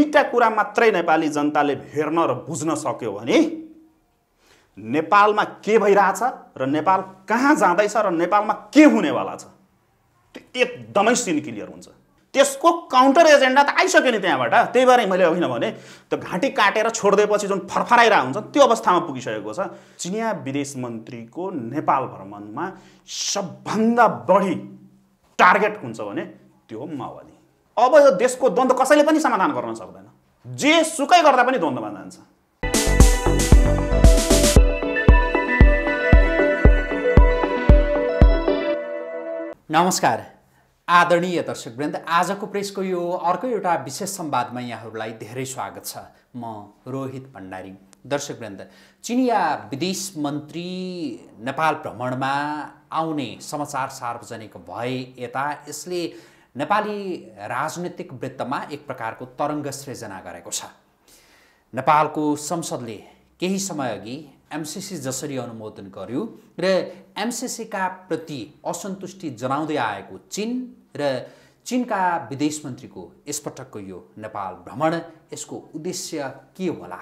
दुईवटा कुरा मात्रै नेपाली जनताले हेर्न र बुझ्न सक्यो भने नेपालमा के भइरहेछ र नेपाल कहाँ जाँदैछ र नेपालमा के हुनेवाला छ त्यो एकदमै सिन क्लियर हुन्छ त्यसको काउन्टर एजेन्डा त आइसक्यो नि त्यहाँबाट त्यही भएर मैले होइन भने त्यो घाँटी काटेर छोडिदिएपछि जुन फरफराइरहेको हुन्छ त्यो अवस्थामा पुगिसकेको छ चिनिया विदेश मन्त्रीको नेपाल भ्रमणमा सबभन्दा बढी टार्गेट हुन्छ भने त्यो माओवादी अब यो देशको द्वन्द्व कसैले पनि समाधान गर्न सक्दैन जे सुकै गर्दा पनि द्वन्द्वमा जान्छ नमस्कार आदरणीय दर्शकवृन्द आजको प्रेसको यो अर्को एउटा विशेष संवादमा यहाँहरूलाई धेरै स्वागत छ म रोहित भण्डारी दर्शकवृन्द चिनिया विदेश मन्त्री नेपाल भ्रमणमा आउने समाचार सार्वजनिक भए यता यसले नेपाली राजनैतिक वृत्तमा एक प्रकारको तरङ्ग सृजना गरेको छ नेपालको संसदले केही समयअघि एमसिसी जसरी अनुमोदन गर्यो र एमसिसीका प्रति असन्तुष्टि जनाउँदै आएको चिन र चिनका विदेश मन्त्रीको यसपटकको यो नेपाल भ्रमण यसको उद्देश्य के होला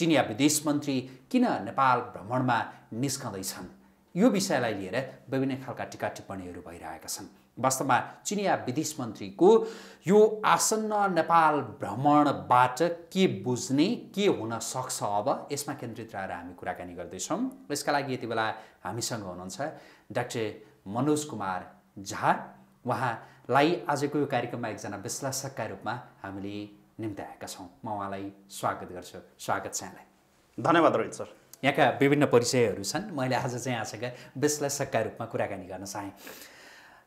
चिनिया विदेश मन्त्री किन नेपाल भ्रमणमा निस्कँदैछन् यो विषयलाई लिएर विभिन्न खालका टिका टिप्पणीहरू भइरहेका छन् वास्तवमा चिनिया विदेश मन्त्रीको यो आसन्न नेपाल भ्रमणबाट के बुझ्ने के हुन सक्छ अब यसमा केन्द्रित रहेर हामी कुराकानी गर्दैछौँ यसका लागि यति बेला हामीसँग हुनुहुन्छ डाक्टर मनोज कुमार झा उहाँलाई आजको यो कार्यक्रममा एकजना विश्लेषकका रूपमा हामीले निम्त्याएका छौँ म उहाँलाई स्वागत गर्छु स्वागत छ यहाँलाई धन्यवाद रोहित सर यहाँका विभिन्न परिचयहरू छन् मैले आज चाहिँ यहाँसँग विश्लेषकका रूपमा कुराकानी गर्न चाहेँ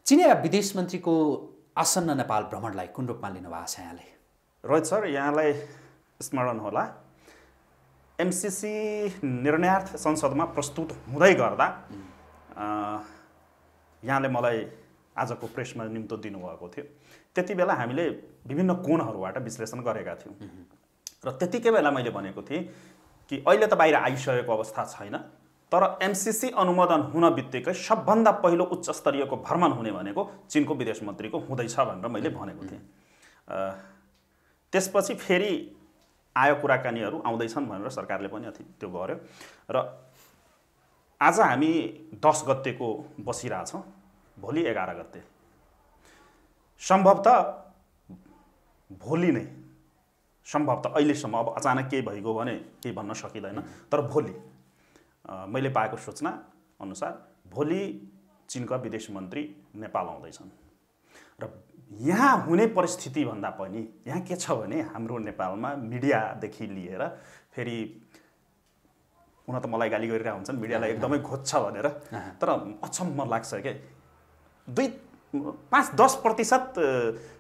चिनिया विदेश मन्त्रीको आसन्न नेपाल भ्रमणलाई कुन रूपमा लिनुभएको छ यहाँले रोहित सर यहाँलाई स्मरण होला एमसिसी निर्णयार्थ संसदमा प्रस्तुत हुँदै गर्दा यहाँले मलाई आजको प्रेसमा निम्तो दिनुभएको थियो त्यति बेला हामीले विभिन्न कोणहरूबाट विश्लेषण गरेका थियौँ र त्यतिकै बेला मैले भनेको थिएँ कि अहिले त बाहिर आइसकेको अवस्था छैन तर एमसिसी अनुमोदन हुन बित्तिकै सबभन्दा पहिलो उच्च स्तरीयको भ्रमण हुने भनेको चिनको विदेश मन्त्रीको हुँदैछ भनेर मैले भनेको थिएँ त्यसपछि फेरि आयो कुराकानीहरू आउँदैछन् भनेर सरकारले पनि त्यो गर्यो र आज हामी दस गतेको बसिरहेछौँ भोलि एघार गते सम्भवतः भोलि नै सम्भवतः अहिलेसम्म अब अचानक केही भइगयो भने केही भन्न सकिँदैन तर भोलि मैले पाएको सूचना अनुसार भोलि चिनका विदेश मन्त्री नेपाल आउँदैछन् र यहाँ हुने परिस्थितिभन्दा पनि यहाँ के छ भने हाम्रो नेपालमा मिडियादेखि लिएर फेरि हुन त मलाई गाली गरिरहेको हुन्छन् मिडियालाई एकदमै खोज्छ भनेर तर अचम्म लाग्छ के दुई पाँच दस प्रतिशत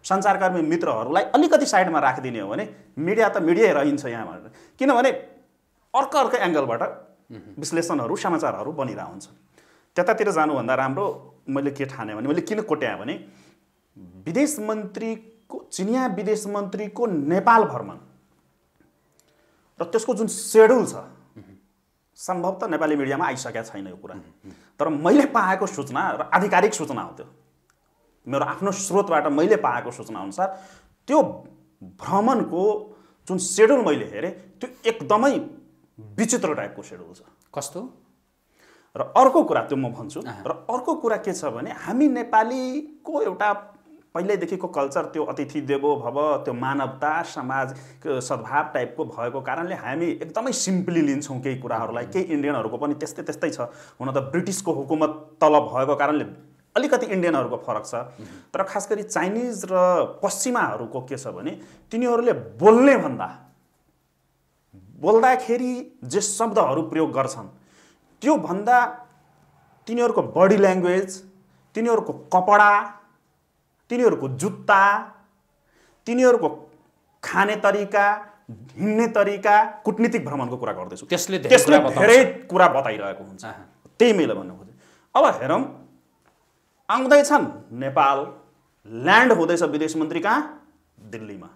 सञ्चारकर्मी मित्रहरूलाई अलिकति साइडमा राखिदिने हो भने मिडिया त मिडियै रहन्छ यहाँ भनेर किनभने अर्को अर्को एङ्गलबाट विश्लेषणहरू समाचारहरू बनिरहेको हुन्छ त्यतातिर जानुभन्दा राम्रो मैले के ठाने भने मैले किन कोट्याएँ भने विदेश मन्त्रीको चिनिया विदेश मन्त्रीको नेपाल भ्रमण र त्यसको जुन सेड्युल छ सम्भवतः नेपाली मिडियामा आइसकेको छैन यो कुरा तर मैले पाएको सूचना र आधिकारिक सूचना हो त्यो मेरो आफ्नो स्रोतबाट मैले पाएको सूचना अनुसार त्यो भ्रमणको जुन सेड्युल मैले हेरेँ त्यो एकदमै विचित्र टाइपको सेड्युल छ कस्तो र अर्को कुरा त्यो म भन्छु र अर्को कुरा के छ भने हामी नेपालीको एउटा पहिल्यैदेखिको कल्चर त्यो अतिथि देवो भव त्यो मानवता समाज सद्भाव टाइपको भएको कारणले हामी एकदमै सिम्पली लिन्छौँ केही कुराहरूलाई केही इन्डियनहरूको पनि त्यस्तै त्यस्तै छ हुन त ब्रिटिसको हुकुमत तल भएको कारणले अलिकति इन्डियनहरूको फरक छ तर खास गरी चाइनिज र पश्चिमाहरूको के छ भने तिनीहरूले बोल्ने भन्दा बोल्दाखेरि जे शब्दहरू प्रयोग गर्छन् त्योभन्दा तिनीहरूको बडी ल्याङ्ग्वेज तिनीहरूको कपडा तिनीहरूको जुत्ता तिनीहरूको खाने तरिका हिँड्ने तरिका कुटनीतिक भ्रमणको कुरा गर्दैछु त्यसले त्यसले धेरै कुरा बताइरहेको हुन्छ त्यही मैले भन्नु खोजेँ अब हेरौँ आउँदैछन् नेपाल ल्यान्ड हुँदैछ विदेश मन्त्री कहाँ दिल्लीमा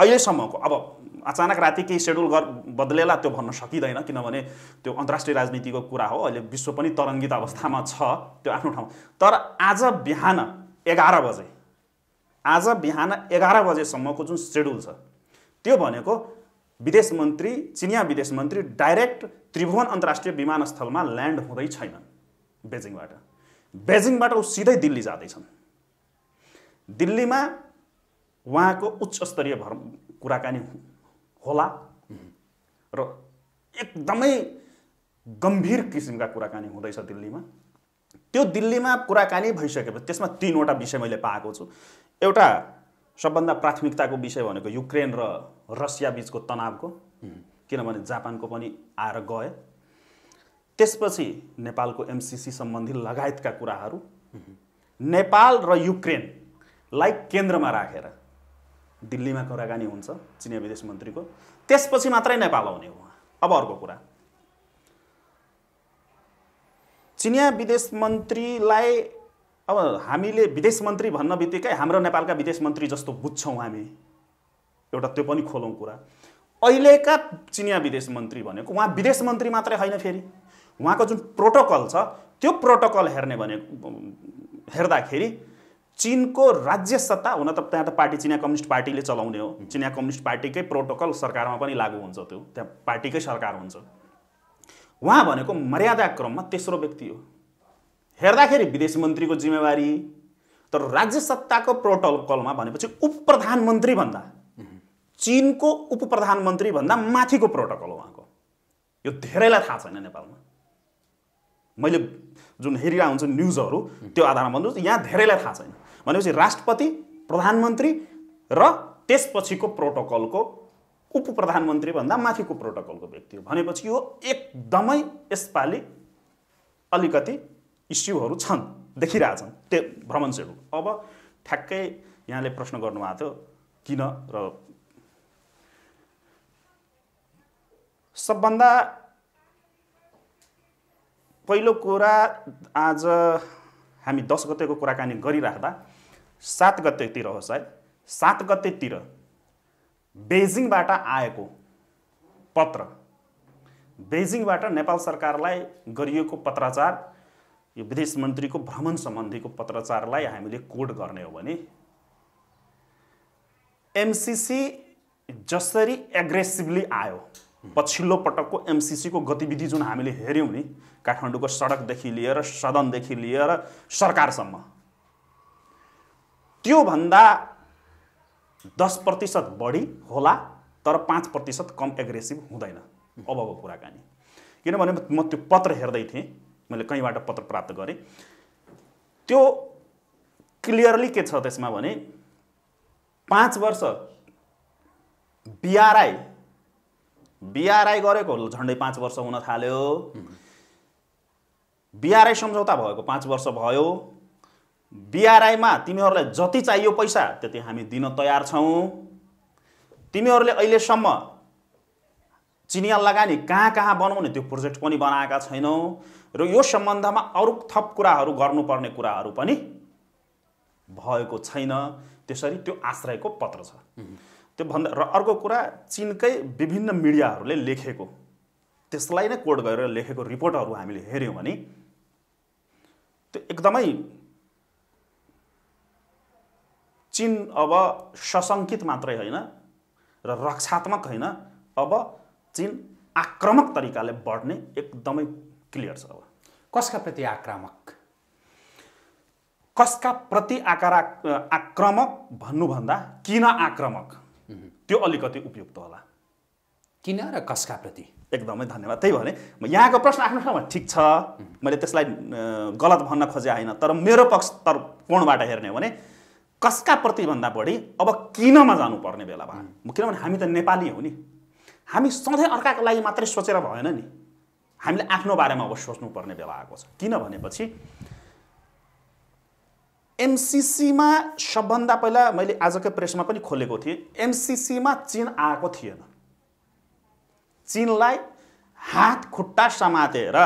अहिलेसम्मको अब अचानक राति केही सेड्युल गर बदलेला त्यो भन्न सकिँदैन किनभने त्यो अन्तर्राष्ट्रिय राजनीतिको कुरा हो अहिले विश्व पनि तरङ्गित अवस्थामा छ त्यो आफ्नो ठाउँ तर आज बिहान एघार बजे आज बिहान एघार बजेसम्मको जुन सेड्युल छ त्यो भनेको विदेश मन्त्री चिनिया विदेश मन्त्री डाइरेक्ट त्रिभुवन अन्तर्राष्ट्रिय विमानस्थलमा ल्यान्ड हुँदै छैनन् बेजिङबाट बेजिङबाट ऊ सिधै दिल्ली जाँदैछन् दिल्लीमा उहाँको उच्चस्तरीय भर कुराकानी होला र एकदमै गम्भीर किसिमका कुराकानी हुँदैछ दिल्लीमा त्यो दिल्लीमा कुराकानी भइसकेपछि त्यसमा तिनवटा विषय मैले पाएको छु एउटा सबभन्दा प्राथमिकताको विषय भनेको युक्रेन र रसिया बिचको तनावको किनभने जापानको पनि आएर गए त्यसपछि नेपालको एमसिसी सम्बन्धी लगायतका कुराहरू नेपाल र युक्रेनलाई केन्द्रमा राखेर दिल्लीमा कुराकानी हुन्छ चिनिया विदेश मन्त्रीको त्यसपछि मात्रै नेपाल आउने उहाँ अब अर्को कुरा चिनिया विदेश मन्त्रीलाई अब हामीले विदेश मन्त्री भन्न बित्तिकै हाम्रो नेपालका विदेश मन्त्री जस्तो बुझ्छौँ हामी एउटा त्यो पनि खोलौँ कुरा अहिलेका चिनिया विदेश मन्त्री भनेको उहाँ विदेश मन्त्री मात्रै होइन फेरि उहाँको जुन प्रोटोकल छ त्यो प्रोटोकल हेर्ने भने हेर्दाखेरि चिनको राज्य सत्ता हुन त त्यहाँ त पार्टी चिनिया कम्युनिस्ट पार्टीले चलाउने हो चिनिया कम्युनिस्ट पार्टीकै प्रोटोकल सरकारमा पनि लागू हुन्छ त्यो त्यहाँ पार्टीकै सरकार हुन्छ उहाँ भनेको मर्यादा क्रममा तेस्रो व्यक्ति हो हेर्दाखेरि विदेश मन्त्रीको जिम्मेवारी तर राज्य सत्ताको प्रोटोकलमा भनेपछि उप भन्दा चिनको उप भन्दा माथिको प्रोटोकल उहाँको यो धेरैलाई थाहा छैन नेपालमा मैले जुन हेरिरहेको हुन्छु न्युजहरू त्यो आधारमा भन्नुहोस् यहाँ धेरैलाई थाहा छैन भनेपछि राष्ट्रपति प्रधानमन्त्री र त्यसपछिको प्रोटोकलको उप प्रधानमन्त्रीभन्दा माथिको प्रोटोकलको व्यक्ति हो भनेपछि यो एकदमै यसपालि अलिकति इस्युहरू छन् देखिरहेछन् त्यो भ्रमण अब ठ्याक्कै यहाँले प्रश्न गर्नुभएको थियो किन र सबभन्दा पहिलो कुरा आज हामी दस गतेको कुराकानी गरिराख्दा सात गतेतिर हो सायद सात गतेतिर बेजिङबाट आएको पत्र बेजिङबाट नेपाल सरकारलाई गरिएको पत्राचार यो विदेश मन्त्रीको भ्रमण सम्बन्धीको पत्राचारलाई हामीले कोड गर्ने हो भने एमसिसी जसरी एग्रेसिभली आयो पछिल्लो पटकको एमसिसीको गतिविधि जुन हामीले हेऱ्यौँ नि काठमाडौँको सडकदेखि लिएर सदनदेखि लिएर सरकारसम्म त्योभन्दा दस प्रतिशत बढी होला तर पाँच प्रतिशत कम एग्रेसिभ हुँदैन अबको कुराकानी किनभने म त्यो पत्र हेर्दै थिएँ मैले कहीँबाट पत्र प्राप्त गरेँ त्यो क्लियरली के छ त्यसमा भने पाँच वर्ष बिआरआई बिआरआई गरेको झन्डै पाँच वर्ष हुन थाल्यो बिआरआई सम्झौता भएको पाँच वर्ष भयो बिआरआईमा तिमीहरूलाई जति चाहियो पैसा त्यति हामी दिन तयार छौँ तिमीहरूले अहिलेसम्म चिनिया लगानी कहाँ कहाँ बनाउने त्यो प्रोजेक्ट पनि बनाएका छैनौ र यो सम्बन्धमा अरू थप कुराहरू गर्नुपर्ने कुराहरू पनि भएको छैन त्यसरी त्यो आश्रयको पत्र छ त्यो भन्दा र अर्को कुरा चिनकै विभिन्न मिडियाहरूले लेखेको त्यसलाई नै कोड गरेर लेखेको रिपोर्टहरू हामीले हेऱ्यौँ भने त्यो एकदमै चिन अब सशङ्कित मात्रै होइन र रक्षात्मक होइन अब चिन आक्रामक तरिकाले बढ्ने एकदमै क्लियर छ अब कसका प्रति आक्रामक कसका प्रति आकार आक्रामक भन्नुभन्दा किन आक्रामक त्यो अलिकति उपयुक्त होला किन र कसका प्रति एकदमै धन्यवाद त्यही भने यहाँको प्रश्न आफ्नो ठाउँमा ठिक छ मैले त्यसलाई गलत भन्न खोजेँ होइन तर मेरो पक्ष तर कोणबाट हेर्ने हो भने कसका प्रतिभन्दा बढी अब किनमा जानुपर्ने बेला भयो किनभने हामी त नेपाली हौ नि हामी सधैँ अर्काको लागि मात्रै सोचेर भएन नि हामीले आफ्नो बारेमा अब सोच्नुपर्ने बेला आएको छ किन भनेपछि एमसिसीमा सबभन्दा पहिला मैले आजकै प्रेसमा पनि खोलेको थिएँ एमसिसीमा चिन आएको थिएन चिनलाई हात खुट्टा समातेर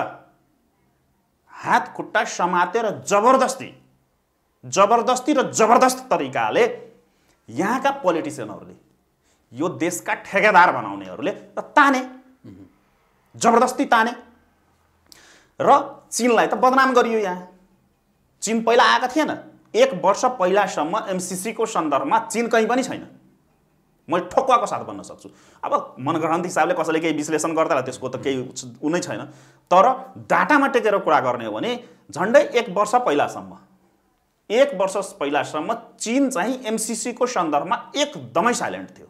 हात खुट्टा समातेर जबरजस्ती जबरदस्ती र जबरदस्त तरिकाले यहाँका पोलिटिसियनहरूले यो देशका ठेकेदार बनाउनेहरूले र ताने जबरदस्ती ताने र चिनलाई त बदनाम गरियो यहाँ चिन पहिला आएको थिएन एक वर्ष पहिलासम्म एमसिसीको सन्दर्भमा चिन कहीँ पनि छैन मैले ठोक्वाको साथ भन्न सक्छु अब मनगणन्त हिसाबले कसैले केही विश्लेषण गर्दा त्यसको त केही उनै छैन तर डाटामा टेकेर कुरा गर्ने हो भने झन्डै एक वर्ष पहिलासम्म एक वर्ष पहिलासम्म चिन चाहिँ एमसिसीको सन्दर्भमा एकदमै साइलेन्ट थियो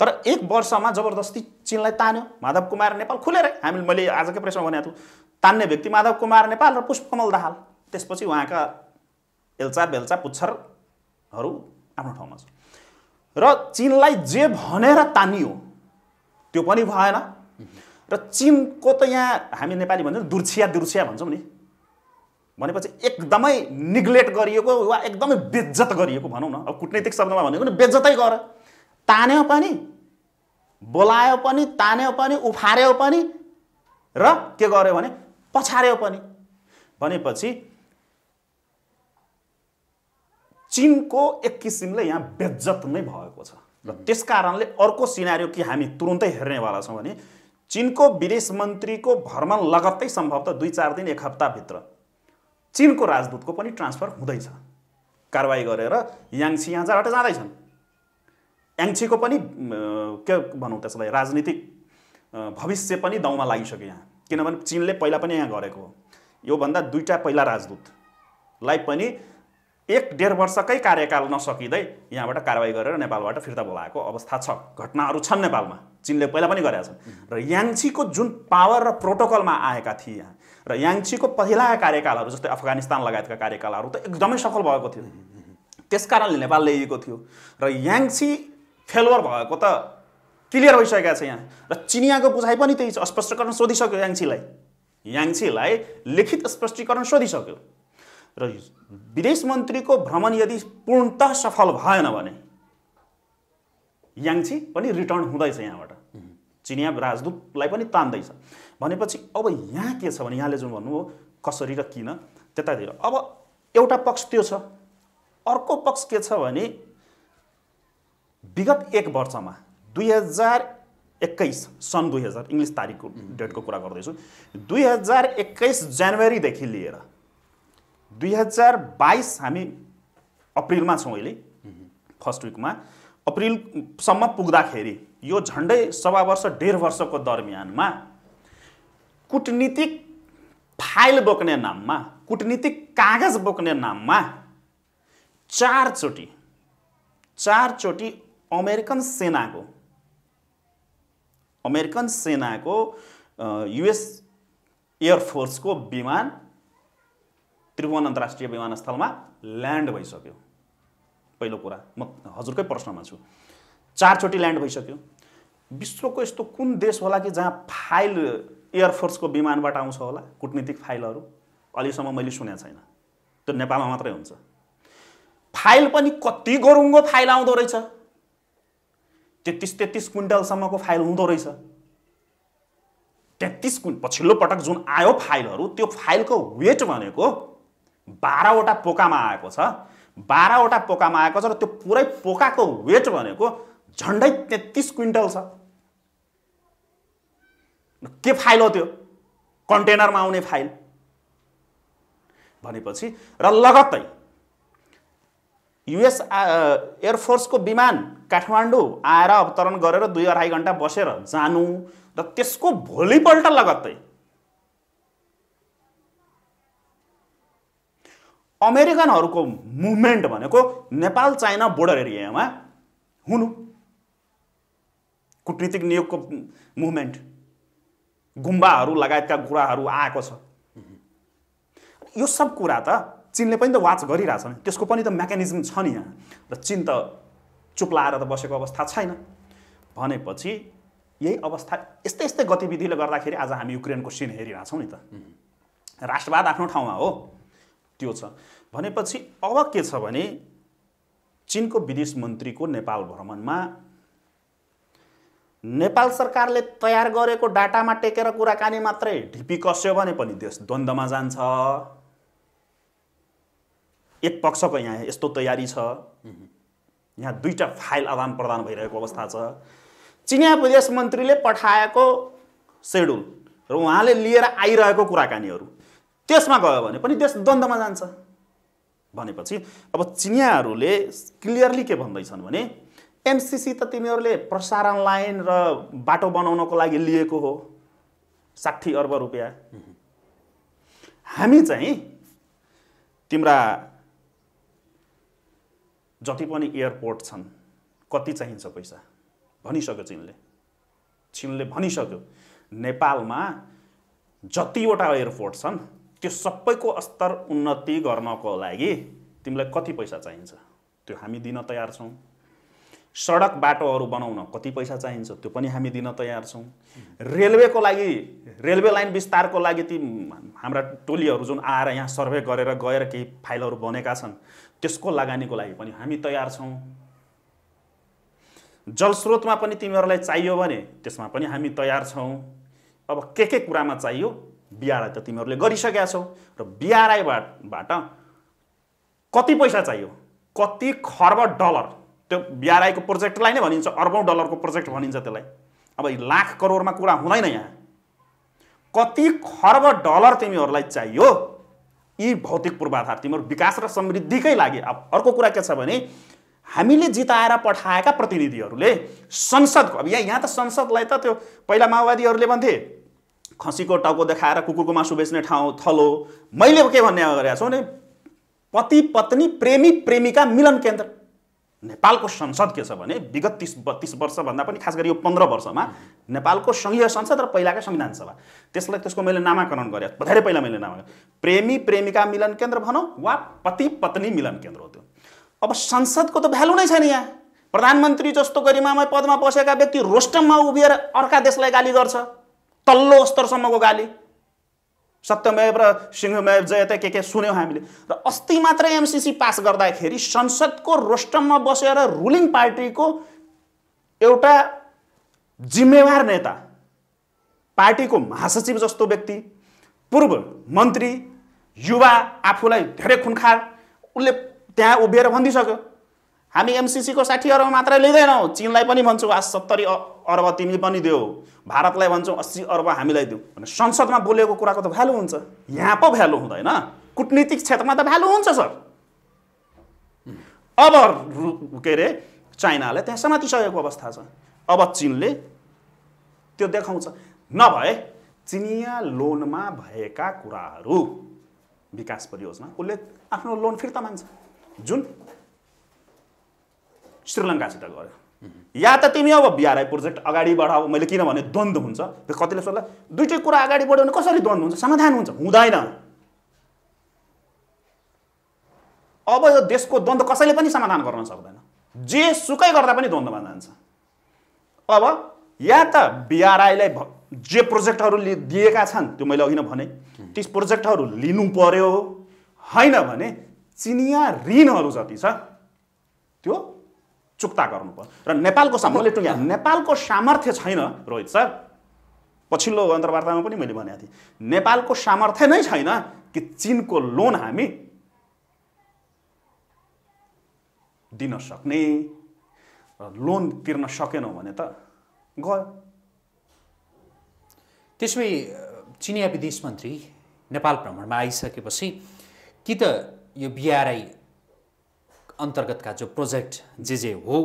तर एक वर्षमा जबरजस्ती चिनलाई तान्यो माधव कुमार नेपाल खुलेर हामीले मैले आजकै प्रेसमा भनेको थिएँ तान्ने व्यक्ति माधव कुमार नेपाल र पुष्पकमल दाहाल त्यसपछि उहाँका एल्चा बेल्चा पुच्छरहरू आफ्नो ठाउँमा छ र चिनलाई जे भनेर तानियो त्यो पनि भएन र चिनको त यहाँ हामी नेपाली भन्छौँ दुर्छिया दुर्छिया भन्छौँ नि भनेपछि एकदमै निग्लेक्ट गरिएको वा एकदमै बेज्जत गरिएको भनौँ न अब कुटनैतिक शब्दमा भनेको नि बेज्जतै गर तान्यो पनि बोलायो पनि तान्यो पनि उफार्यो पनि र के गर्यो भने पछार्यो पनि भनेपछि चिनको एक किसिमले यहाँ बेज्जत नै भएको छ र त्यस कारणले अर्को सिनारी कि हामी तुरुन्तै हेर्नेवाला छौँ भने चिनको विदेश मन्त्रीको भ्रमण लगत्तै सम्भवतः दुई चार दिन एक हप्ताभित्र चिनको राजदूतको पनि ट्रान्सफर हुँदैछ कारवाही गरेर याङ्सी यहाँ जहाँबाट जाँदैछन् याङ्छीको पनि के भनौँ त्यसलाई राजनीतिक भविष्य पनि दाउमा लागिसक्यो यहाँ किनभने चिनले पहिला पनि यहाँ गरेको हो योभन्दा दुईवटा पहिला राजदूतलाई पनि एक डेढ वर्षकै कार्यकाल नसकिँदै यहाँबाट कारवाही गरेर नेपालबाट फिर्ता बोलाएको अवस्था छ घटनाहरू छन् नेपालमा चिनले पहिला पनि गरेका छन् र याङ्छीको जुन पावर र प्रोटोकलमा आएका थिए यहाँ र याङ्चीको पहिला कार्यकालहरू जस्तै अफगानिस्तान लगायतका कार्यकालहरू त एकदमै सफल भएको थियो त्यस कारणले नेपाल ल्याइएको थियो र याङ्सी फेलवर भएको त क्लियर भइसकेका छ यहाँ र चिनियाको बुझाइ पनि त्यही छ स्पष्टीकरण सोधिसक्यो याङ्सीलाई याङ्सीलाई लिखित स्पष्टीकरण सोधिसक्यो र विदेश मन्त्रीको भ्रमण यदि पूर्णत सफल भएन भने याङ्सी पनि रिटर्न हुँदैछ यहाँबाट चिनिया राजदूतलाई पनि तान्दैछ भनेपछि अब यहाँ के छ भने यहाँले जुन भन्नु हो कसरी र किन त्यतातिर अब एउटा पक्ष त्यो छ अर्को पक्ष के छ भने विगत एक वर्षमा दुई हजार एक्काइस सन् दुई हजार इङ्ग्लिस तारिकको डेटको कुरा गर्दैछु दुई हजार एक्काइस जनवरीदेखि लिएर दुई हजार बाइस हामी अप्रिलमा छौँ अहिले फर्स्ट विकमा अप्रिलसम्म पुग्दाखेरि यो झन्डै सवा वर्ष डेढ वर्षको दरमियानमा कुटनीतिक फाइल बोक्ने नाममा कुटनीतिक कागज बोक्ने नाममा चारचोटि चारचोटि अमेरिकन सेनाको अमेरिकन सेनाको युएस एयरफोर्सको विमान त्रिभुवन अन्तर्राष्ट्रिय विमानस्थलमा ल्यान्ड भइसक्यो पहिलो कुरा म हजुरकै प्रश्नमा छु चारचोटि ल्यान्ड भइसक्यो विश्वको यस्तो कुन देश होला कि जहाँ फाइल एयरफोर्सको विमानबाट आउँछ होला कुटनीतिक फाइलहरू अहिलेसम्म मैले सुनेको छैन त्यो नेपालमा मात्रै हुन्छ फाइल पनि कति गरुङ्गो फाइल आउँदो रहेछ तेत्तिस तेत्तिस क्विन्टलसम्मको फाइल हुँदो रहेछ तेत्तिस कुन पछिल्लो पटक जुन आयो फाइलहरू त्यो फाइलको वेट भनेको बाह्रवटा पोकामा आएको छ बाह्रवटा पोकामा आएको छ र त्यो पुरै पोकाको वेट भनेको झन्डै तेत्तिस क्विन्टल छ के फाइल हो त्यो कन्टेनरमा आउने फाइल भनेपछि र लगत्तै युएस एयरफोर्सको विमान काठमाडौँ आएर अवतरण गरेर दुई अढाई घन्टा बसेर जानु र त्यसको भोलिपल्ट लगत्तै अमेरिकनहरूको मुभमेन्ट भनेको नेपाल चाइना बोर्डर एरियामा हुनु कुटनीतिक नियोगको मुभमेन्ट गुम्बाहरू लगायतका कुराहरू आएको छ यो सब कुरा त चिनले पनि त वाच गरिरहेछ नि त्यसको पनि त मेकानिजम छ नि यहाँ र चिन त चुप लाएर त बसेको अवस्था छैन भनेपछि यही अवस्था यस्तै यस्तै गतिविधिले गर्दाखेरि आज हामी युक्रेनको सिन हेरिरहेछौँ नि त राष्ट्रवाद आफ्नो ठाउँमा हो त्यो छ भनेपछि अब के छ भने चिनको विदेश मन्त्रीको नेपाल भ्रमणमा नेपाल सरकारले तयार गरेको डाटामा टेकेर कुराकानी मात्रै ढिपी कस्यो भने पनि देश द्वन्द्वमा जान्छ एक पक्षको यहाँ यस्तो तयारी छ यहाँ दुईवटा फाइल आदान प्रदान भइरहेको अवस्था छ चिनिया विदेश मन्त्रीले पठाएको सेड्युल र उहाँले लिएर आइरहेको कुराकानीहरू त्यसमा गयो भने पनि देश द्वन्द्वमा जान्छ भनेपछि अब चिनियाहरूले क्लियरली के भन्दैछन् भने एमसिसी त तिमीहरूले प्रसारण लाइन र बाटो बनाउनको लागि लिएको हो साठी अर्ब रुपियाँ हामी चाहिँ तिम्रा जति पनि एयरपोर्ट छन् कति चाहिन्छ पैसा भनिसक्यो चिनले चिनले भनिसक्यो नेपालमा जतिवटा एयरपोर्ट छन् त्यो सबैको स्तर उन्नति गर्नको लागि तिमीलाई कति पैसा चाहिन्छ त्यो हामी दिन तयार छौँ सडक बाटोहरू बनाउन कति पैसा चाहिन्छ त्यो पनि हामी दिन तयार छौँ रेलवेको लागि रेलवे लाइन विस्तारको लागि ती हाम्रा टोलीहरू जुन आएर यहाँ सर्वे गरेर गएर केही फाइलहरू बनेका छन् त्यसको लगानीको लागि पनि हामी तयार छौँ जलस्रोतमा पनि तिमीहरूलाई चाहियो भने त्यसमा पनि हामी तयार छौँ अब के के कुरामा चाहियो बिआरआई त तिमीहरूले गरिसकेका छौ र बिआरआईबाट कति पैसा चाहियो कति खर्ब डलर त्यो बिआरआईको प्रोजेक्टलाई नै भनिन्छ अर्बौँ डलरको प्रोजेक्ट भनिन्छ त्यसलाई अब लाख करोडमा कुरा हुँदैन यहाँ कति खर्ब डलर तिमीहरूलाई चाहियो यी भौतिक पूर्वाधार तिमीहरू विकास र समृद्धिकै लागि अब अर्को कुरा के छ भने हामीले जिताएर पठाएका प्रतिनिधिहरूले संसदको अब यहाँ यहाँ त संसदलाई त त्यो पहिला माओवादीहरूले भन्थे खसीको टाउको देखाएर कुकुरको मासु बेच्ने ठाउँ थलो मैले के भन्ने गरेका छु भने पति पत्नी प्रेमी प्रेमिका मिलन केन्द्र नेपालको संसद के छ भने विगत तिस बत्तिस वर्षभन्दा पनि खास गरी यो पन्ध्र वर्षमा नेपालको सङ्घीय संसद र पहिलाको संविधान सभा त्यसलाई त्यसको मैले नामाकरण गरेँ धेरै पहिला मैले नामाकरण प्रेमी प्रेमिका मिलन केन्द्र भनौँ वा पति पत्नी मिलन केन्द्र हो त्यो अब संसदको त भ्यालु नै छैन यहाँ प्रधानमन्त्री जस्तो गरिमामा पदमा बसेका व्यक्ति रोस्टममा उभिएर अर्का देशलाई गाली गर्छ तल्लो स्तरसम्मको गाली सत्यमेव र सिंहमेव जयते के के सुन्यौँ हामीले र अस्ति मात्र एमसिसी पास गर्दाखेरि संसदको रोस्टममा बसेर रुलिङ पार्टीको एउटा जिम्मेवार नेता पार्टीको महासचिव जस्तो व्यक्ति पूर्व मन्त्री युवा आफूलाई धेरै खुनखार उसले त्यहाँ उभिएर भनिदिइसक्यो हामी एमसिसीको साठी अर्ब मात्रै लिँदैनौँ चिनलाई पनि भन्छौँ आज सत्तरी अर्ब तिमी पनि देऊ भारतलाई भन्छौँ अस्सी अर्ब हामीलाई देऊ भने संसदमा बोलेको कुराको त भ्यालु हुन्छ यहाँ पो भ्यालु हुँदैन कुटनीतिक क्षेत्रमा त भ्यालु हुन्छ सर अब के अरे चाइनाले त्यहाँ समातिसकेको अवस्था छ अब चिनले त्यो देखाउँछ नभए चिनिया लोनमा भएका कुराहरू विकास परियोजना उसले आफ्नो लोन फिर्ता मान्छ जुन श्रीलङ्कासित गऱ्यो या त तिमी अब बिआरआई प्रोजेक्ट अगाडि बढाऊ मैले किनभने द्वन्द्व हुन्छ कतिले सोध्ला दुइटै कुरा अगाडि बढ्यो भने कसरी द्वन्द्व हुन्छ समाधान हुन्छ हुँदैन अब यो देशको द्वन्द्व कसैले पनि समाधान गर्न सक्दैन जे सुकै गर्दा पनि द्वन्द्वमा जान्छ अब या त बिआरआईलाई जे प्रोजेक्टहरू दिएका छन् त्यो मैले अघि नै भने ती प्रोजेक्टहरू लिनु पर्यो होइन भने चिनिया ऋणहरू जति छ त्यो चुक्ता गर्नु पर्यो र नेपालको मैले नेपालको सामर्थ्य छैन रोहित सर पछिल्लो अन्तर्वार्तामा पनि मैले भनेको थिएँ नेपालको सामर्थ्य नै छैन कि चिनको लोन हामी दिन सक्ने र लोन तिर्न सकेनौँ भने त गयो त्यसमै चिनिया विदेश मन्त्री नेपाल भ्रमणमा आइसकेपछि कि त यो बिआरआई अन्तर्गतका जो प्रोजेक्ट जे जे हो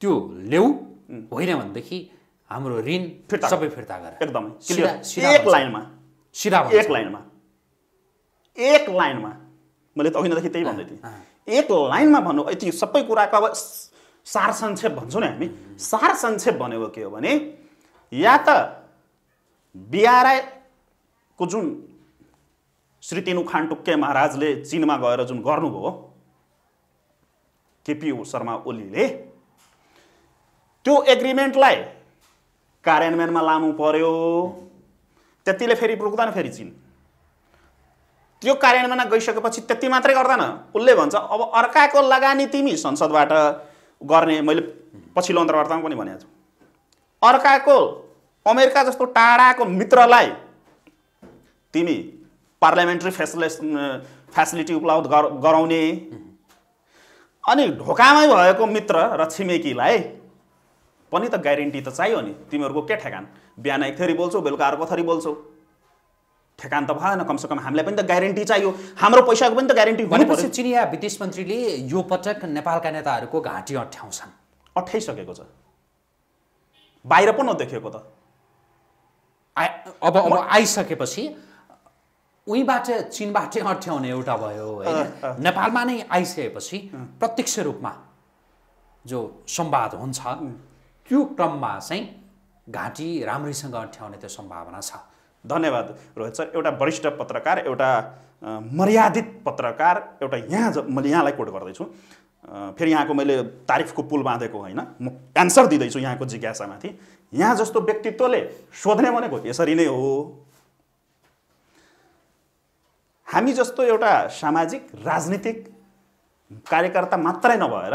त्यो ल्याऊ होइन भनेदेखि हाम्रो ऋण फिर्ता सबै फिर्ता गर एकदमै एक लाइनमा सिधा एक लाइनमा एक लाइनमा मैले त होइनदेखि त्यही भन्दै थिएँ एक लाइनमा भन्नु यति सबै कुराको अब सार संक्षेप भन्छौँ नि हामी सार संक्षेप भनेको के हो भने या त बिआरआईको जुन श्री खान टुक्के महाराजले चिनमा गएर जुन गर्नुभयो केपी शर्मा ओलीले त्यो एग्रिमेन्टलाई कार्यान्वयनमा लानु पर्यो त्यतिले फेरि रोक्दैन फेरि चिन त्यो कार्यान्वयनमा गइसकेपछि त्यति मात्रै गर्दैन उसले भन्छ अब अर्काको लगानी तिमी संसदबाट गर्ने मैले पछिल्लो अन्तर्वार्तामा पनि भनेको छु अर्काको अमेरिका जस्तो टाढाको मित्रलाई तिमी पार्लियामेन्ट्री फेसिले फेसिलिटी उपलब्ध गराउने अनि ढोकामै भएको मित्र र छिमेकीलाई पनि त ग्यारेन्टी त चाहियो नि तिमीहरूको के ठेगान बिहान एक थरी बोल्छौ बेलुका अर्को थरी बोल्छौ ठेकान त भएन कमसेकम हामीलाई पनि त ग्यारेन्टी चाहियो हाम्रो पैसाको पनि त ग्यारेन्टी भनेपछि चिनिया विदेश मन्त्रीले यो पटक नेपालका नेताहरूको घाँटी अठ्याउँछन् अठ्याइसकेको छ बाहिर पो नदेखिएको त अब अब आइसकेपछि उहीँबाट चिनबाटै अँठ्याउने एउटा भयो होइन नेपालमा नै आइसकेपछि प्रत्यक्ष रूपमा जो संवाद हुन्छ त्यो क्रममा चाहिँ घाँटी राम्रैसँग अँठ्याउने त्यो सम्भावना छ धन्यवाद रोहित सर एउटा वरिष्ठ पत्रकार एउटा मर्यादित पत्रकार एउटा यहाँ मैले यहाँलाई कोट गर्दैछु फेरि यहाँको मैले तारिफको पुल बाँधेको होइन म एन्सर दिँदैछु यहाँको जिज्ञासामाथि यहाँ जस्तो व्यक्तित्वले सोध्ने भनेको यसरी नै हो हामी जस्तो एउटा सामाजिक राजनीतिक कार्यकर्ता मात्रै नभएर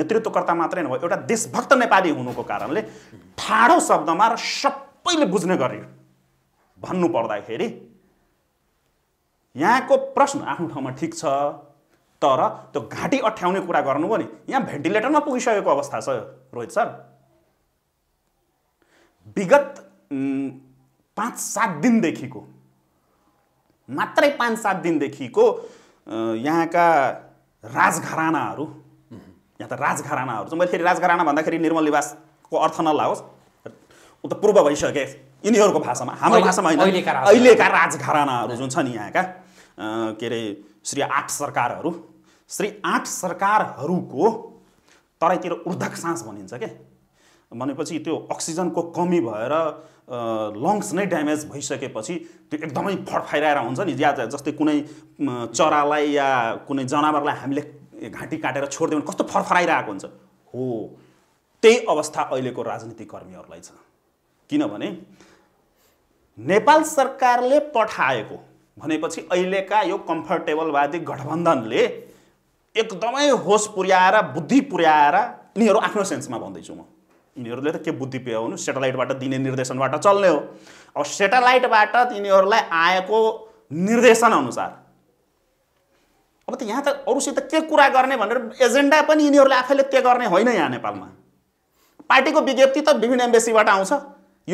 नेतृत्वकर्ता मात्रै नभएर एउटा देशभक्त नेपाली हुनुको कारणले ठाडो शब्दमा र सबैले बुझ्ने गरे भन्नु पर्दाखेरि यहाँको प्रश्न आफ्नो ठाउँमा ठिक छ तर त्यो घाँटी अठ्याउने कुरा गर्नुभयो नि यहाँ भेन्टिलेटरमा पुगिसकेको अवस्था छ रोहित सर विगत पाँच सात दिनदेखिको मात्रै पाँच सात दिनदेखिको यहाँका राजघरानाहरू यहाँ त राजघरानाहरू चाहिँ मैले फेरि राजघराना भन्दाखेरि निर्मल निवासको अर्थ नलाओस् उ त पूर्व भइसके यिनीहरूको भाषामा हाम्रो भाषामा होइन अहिलेका राजघरानाहरू जुन छन् यहाँका के अरे श्री आठ सरकारहरू श्री आठ सरकारहरूको तराईतिर उर्धक सास भनिन्छ के भनेपछि त्यो अक्सिजनको कमी भएर लङ्स नै ड्यामेज भइसकेपछि त्यो एकदमै फडफाइरहेर हुन्छ नि या जस्तै कुनै चरालाई या कुनै जनावरलाई हामीले घाँटी काटेर छोडिदियो भने कस्तो फरफराइरहेको हुन्छ हो त्यही अवस्था अहिलेको राजनीतिक कर्मीहरूलाई छ किनभने नेपाल सरकारले पठाएको भनेपछि अहिलेका यो कम्फर्टेबलवादी गठबन्धनले एकदमै होस पुर्याएर बुद्धि पुर्याएर यिनीहरू आफ्नो सेन्समा भन्दैछु म यिनीहरूले त के बुद्धि पुर्याउनु सेटेलाइटबाट दिने निर्देशनबाट चल्ने हो अब सेटेलाइटबाट तिनीहरूलाई आएको निर्देशनअनुसार अब त यहाँ त अरूसित के कुरा गर्ने भनेर एजेन्डा पनि यिनीहरूले आफैले के गर्ने होइन यहाँ नेपालमा पार्टीको विज्ञप्ति त विभिन्न एम्बेसीबाट आउँछ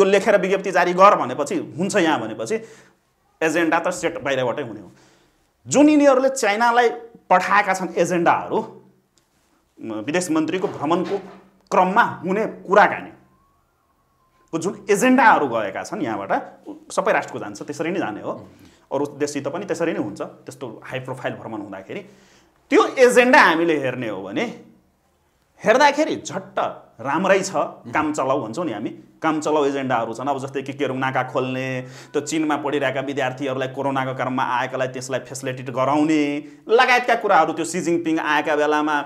यो लेखेर विज्ञप्ति जारी गर भनेपछि हुन्छ यहाँ भनेपछि एजेन्डा त सेट बाहिरबाटै हुने हो जुन यिनीहरूले चाइनालाई पठाएका छन् एजेन्डाहरू विदेश मन्त्रीको भ्रमणको क्रममा हुने कुराकानी को जुन एजेन्डाहरू गएका छन् यहाँबाट सबै राष्ट्रको जान्छ त्यसरी नै जाने हो अरू देशसित पनि त्यसरी नै हुन्छ त्यस्तो हाई प्रोफाइल भ्रमण हुँदाखेरि त्यो एजेन्डा हामीले हेर्ने हो भने हेर्दाखेरि झट्ट राम्रै छ काम चलाउ भन्छौँ नि हामी काम चलाउ एजेन्डाहरू छन् अब जस्तै के के नाका खोल्ने त्यो चिनमा पढिरहेका विद्यार्थीहरूलाई कोरोनाको क्रममा आएकालाई त्यसलाई फेसिलिटेट गराउने लगायतका कुराहरू त्यो सिजिङपिङ आएका बेलामा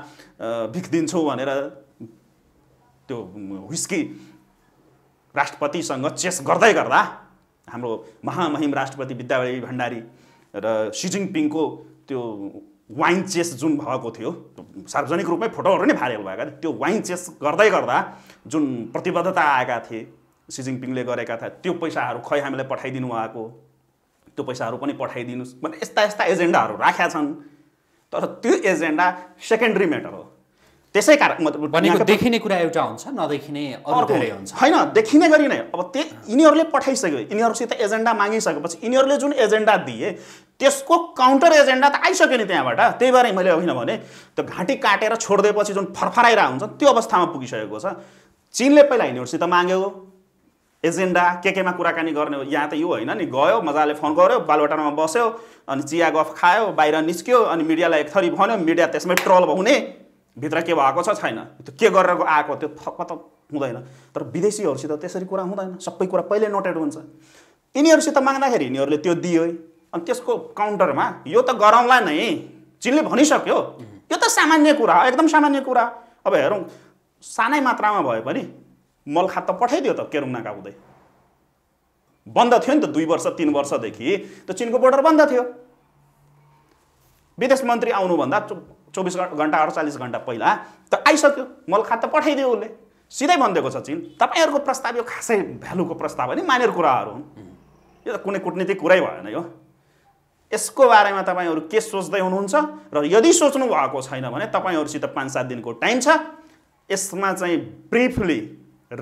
भिख दिन्छौँ भनेर त्यो हुस्की राष्ट्रपतिसँग चेस गर्दै गर्दा हाम्रो महामहिम राष्ट्रपति विद्यावरी भण्डारी र सी जिङपिङको त्यो वाइन चेस जुन भएको थियो सार्वजनिक रूपमै फोटोहरू नै भाइरल भएका थिए त्यो वाइन चेस गर्दै गर्दा जुन प्रतिबद्धता आएका थिए सी जिङपिङले गरेका थिए त्यो पैसाहरू खै हामीलाई पठाइदिनु भएको त्यो पैसाहरू पनि पठाइदिनुहोस् भने यस्ता यस्ता एजेन्डाहरू राखेका छन् तर त्यो एजेन्डा सेकेन्ड्री म्याटर हो त्यसै कारण देखिने कुरा एउटा हुन्छ नदेखिने होइन देखिने गरी नै अब त्यही यिनीहरूले पठाइसक्यो यिनीहरूसित एजेन्डा मागिसकेपछि यिनीहरूले जुन एजेन्डा दिए त्यसको काउन्टर एजेन्डा त आइसक्यो नि त्यहाँबाट त्यही भएर मैले होइन भने त्यो घाँटी काटेर छोडिदिएपछि जुन फरफराइरहेको हुन्छ त्यो अवस्थामा पुगिसकेको छ चिनले पहिला यिनीहरूसित माग्यो एजेन्डा के केमा कुराकानी गर्ने हो यहाँ त यो होइन नि गयो मजाले फोन गऱ्यो बालबाटारमा बस्यो अनि चिया गफ खायो बाहिर निस्क्यो अनि मिडियालाई एक थरी भन्यो मिडिया त्यसमै ट्रल हुने भित्र के भएको छ छैन त्यो के गरेर आएको त्यो थप त हुँदैन तर विदेशीहरूसित त्यसरी कुरा हुँदैन सबै कुरा पहिल्यै नोटेड हुन्छ यिनीहरूसित माग्दाखेरि यिनीहरूले त्यो दियो अनि त्यसको काउन्टरमा यो त गरौँला नै चिनले भनिसक्यो यो त सामान्य कुरा एकदम सामान्य कुरा अब हेरौँ सानै मात्रामा भए पनि मलखात त पठाइदियो त केरुङनाका हुँदै बन्द थियो नि त दुई वर्ष तिन वर्षदेखि त चिनको बोर्डर बन्द थियो विदेश मन्त्री आउनुभन्दा चौबिस घन्टा अडचालिस घन्टा पहिला त आइसक्यो खात त पठाइदियो उसले सिधै भनिदिएको छ चिन तपाईँहरूको प्रस्ताव यो खासै भ्यालुको प्रस्ताव होइन मानेर कुराहरू हुन् यो त कुनै कुटनीतिक कुरै भएन यो यसको बारेमा तपाईँहरू के सोच्दै हुनुहुन्छ र यदि सोच्नु भएको छैन भने तपाईँहरूसित पाँच सात दिनको टाइम छ यसमा चाहिँ ब्रिफली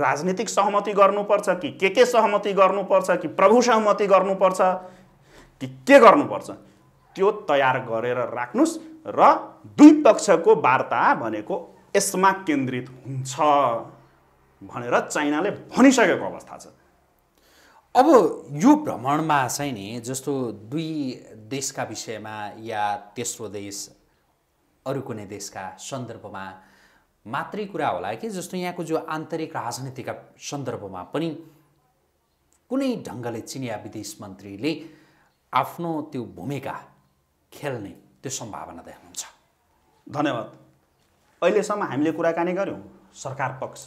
राजनीतिक सहमति गर्नुपर्छ कि के के सहमति गर्नुपर्छ कि प्रभु सहमति गर्नुपर्छ कि के गर्नुपर्छ त्यो तयार गरेर राख्नुहोस् र दुई पक्षको वार्ता भनेको यसमा केन्द्रित हुन्छ भनेर चाइनाले भनिसकेको अवस्था छ अब यो भ्रमणमा चाहिँ नि जस्तो दुई देशका विषयमा या तेस्रो देश अरू कुनै देशका सन्दर्भमा मात्रै कुरा होला कि जस्तो यहाँको जो आन्तरिक राजनीतिका सन्दर्भमा पनि कुनै ढङ्गले चिनिया विदेश मन्त्रीले आफ्नो त्यो भूमिका खेल्ने त्यो सम्भावना देख्नुहुन्छ धन्यवाद अहिलेसम्म हामीले कुराकानी गऱ्यौँ सरकार पक्ष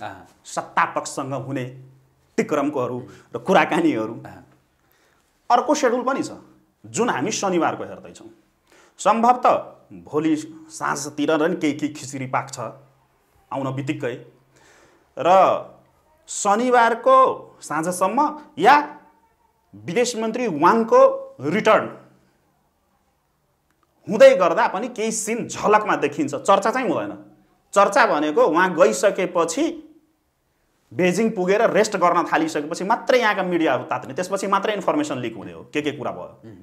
सत्ता पक्षसँग हुने तिक्रमकोहरू र कुराकानीहरू अर्को सेड्युल पनि छ जुन हामी शनिबारको हेर्दैछौँ सम्भवतः भोलि साँझतिर र नि केही केही खिचडी पाक्छ आउन बित्तिकै र शनिबारको साँझसम्म या विदेश मन्त्री वाङको रिटर्न हुँदै गर्दा पनि केही सिन झलकमा देखिन्छ चर्चा चाहिँ हुँदैन चर्चा भनेको उहाँ गइसकेपछि बेजिङ पुगेर रेस्ट गर्न थालिसकेपछि मात्रै यहाँका मिडियाहरू तात्ने त्यसपछि मात्रै इन्फर्मेसन लिक हुने हो के के कुरा भयो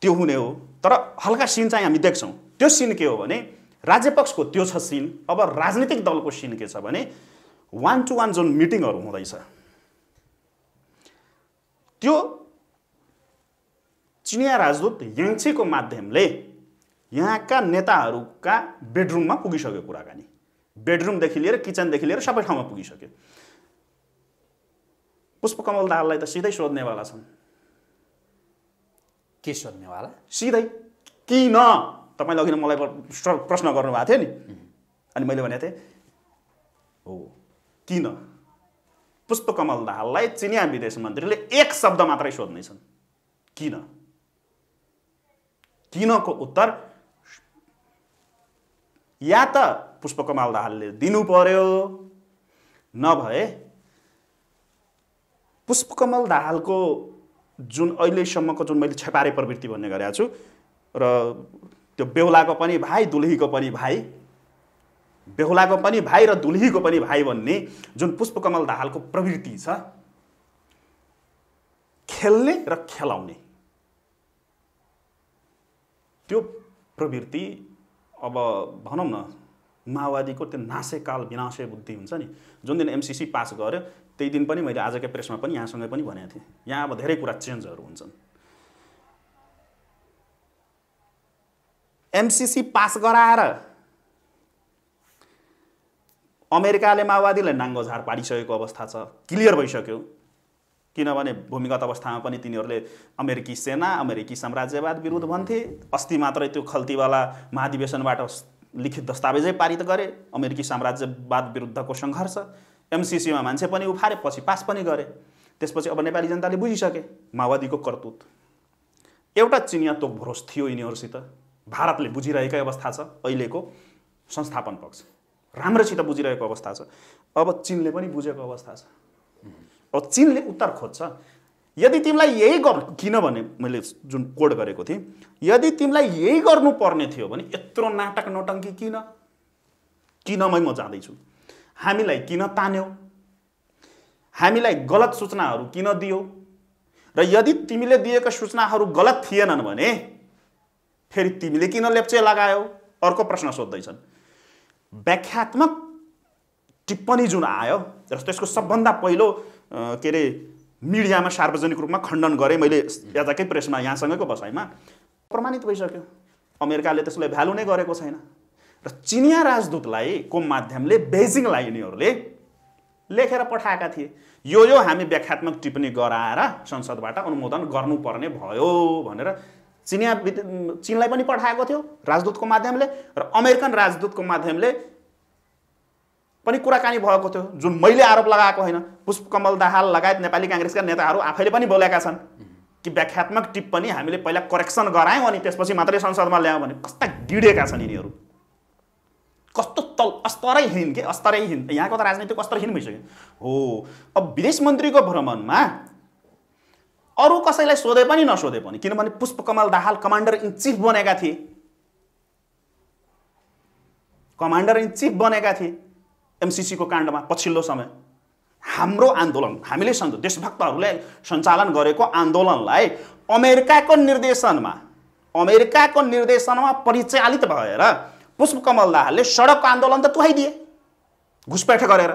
त्यो हुने हो तर हल्का सिन चाहिँ हामी देख्छौँ त्यो सिन के हो भने राज्यपक्षको त्यो छ सिन अब राजनीतिक दलको सिन के छ भने वान टु वान जुन मिटिङहरू हुँदैछ त्यो चिनिया राजदूत याङछेको माध्यमले यहाँका नेताहरूका बेडरुममा पुगिसक्यो कुराकानी बेडरुमदेखि लिएर किचनदेखि लिएर सबै ठाउँमा पुगिसक्यो पुष्पकमल दाहाललाई त सिधै सोध्नेवाला छन् के सोध्नेवाला सिधै किन तपाईँले अघि मलाई प्रश्न गर्नुभएको थियो नि अनि मैले भनेको थिएँ हो किन पुष्पकमल दाहाललाई चिनिया विदेश मन्त्रीले एक शब्द मात्रै सोध्नेछन् किन किनको उत्तर या त पुष्पकमल दाहालले दिनु पर्यो नभए पुष्पकमल दाहालको जुन अहिलेसम्मको जुन मैले छेपारे प्रवृत्ति भन्ने गरेको छु र त्यो बेहुलाको पनि भाइ दुलहीको पनि भाइ बेहुलाको पनि भाइ र दुलहीको पनि भाइ भन्ने जुन पुष्पकमल दाहालको प्रवृत्ति छ खेल्ने र खेलाउने त्यो प्रवृत्ति अब भनौँ न माओवादीको त्यो नासेकाल विनाशे बुद्धि हुन्छ नि जुन दिन एमसिसी पास गऱ्यो त्यही दिन पनि मैले आजकै प्रेसमा पनि यहाँसँगै पनि भनेको थिएँ यहाँ अब धेरै कुरा चेन्जहरू हुन्छन् एमसिसी पास गराएर अमेरिकाले माओवादीलाई नाङ्गो झार पारिसकेको अवस्था छ क्लियर भइसक्यो किनभने भूमिगत अवस्थामा पनि तिनीहरूले अमेरिकी सेना अमेरिकी साम्राज्यवाद विरुद्ध भन्थे अस्ति मात्रै त्यो खल्तीवाला महाधिवेशनबाट लिखित दस्तावेजै पारित गरे अमेरिकी साम्राज्यवाद विरुद्धको सङ्घर्ष एमसिसीमा मान्छे पनि उफारे पछि पास पनि गरे त्यसपछि अब नेपाली जनताले बुझिसके माओवादीको करतुत एउटा चिनिया भ्रोस थियो यिनीहरूसित भारतले बुझिरहेकै अवस्था छ अहिलेको संस्थापन पक्ष राम्रोसित बुझिरहेको अवस्था छ अब चिनले पनि बुझेको अवस्था छ अब चिनले उत्तर खोज्छ यदि तिमीलाई यही गर् किनभने मैले जुन कोड गरेको थिएँ यदि तिमीलाई यही गर्नुपर्ने थियो भने यत्रो नाटक नोटङ्की किन किनमै म जाँदैछु हामीलाई किन तान्यो हामीलाई गलत सूचनाहरू किन दियो र यदि तिमीले दिएका सूचनाहरू गलत थिएनन् भने फेरि तिमीले किन लेप्चे लगायो अर्को प्रश्न सोध्दैछन् व्याख्यात्मक टिप्पणी जुन आयो जस्तो यसको सबभन्दा पहिलो के अरे मिडियामा सार्वजनिक रूपमा खण्डन गरेँ मैले याताकै प्रेसमा यहाँसँगैको बसाइमा प्रमाणित भइसक्यो अमेरिकाले त्यसलाई भ्यालु नै गरेको छैन र चिनिया राजदूतलाई को माध्यमले बेजिङलाई यिनीहरूले लेखेर पठाएका थिए यो यो हामी व्याख्यात्मक टिप्पणी गराएर संसदबाट अनुमोदन गर्नुपर्ने भयो भनेर चिनिया चिनलाई पनि पठाएको थियो राजदूतको माध्यमले र अमेरिकन राजदूतको माध्यमले पनि कुराकानी भएको थियो जुन मैले आरोप लगाएको होइन पुष्पकमल दाहाल लगायत नेपाली काङ्ग्रेसका नेताहरू आफैले पनि बोलेका छन् कि व्याख्यात्मक टिप्पणी हामीले पहिला करेक्सन गरायौँ अनि त्यसपछि मात्रै संसदमा ल्यायौँ भने कस्ता गिडेका छन् यिनीहरू कस्तो तल अस्तरैहीन के अस्तरैहीन यहाँको त राजनीतिक अस्तरहीन भइसक्यो हो अब विदेश मन्त्रीको भ्रमणमा अरू कसैलाई सोधे पनि नसोधे पनि किनभने Pushpa Kamal Dahal commander in chief बनेका थिए कमान्डर इन चिफ बनेका थिए एमसिसीको काण्डमा पछिल्लो समय हाम्रो आन्दोलन हामीले देशभक्तहरूले सञ्चालन गरेको आन्दोलनलाई अमेरिकाको निर्देशनमा अमेरिकाको निर्देशनमा परिचालित भएर पुष्पकमल दाहालले सडक आन्दोलन त तुहाइदिए घुसपेठ गरेर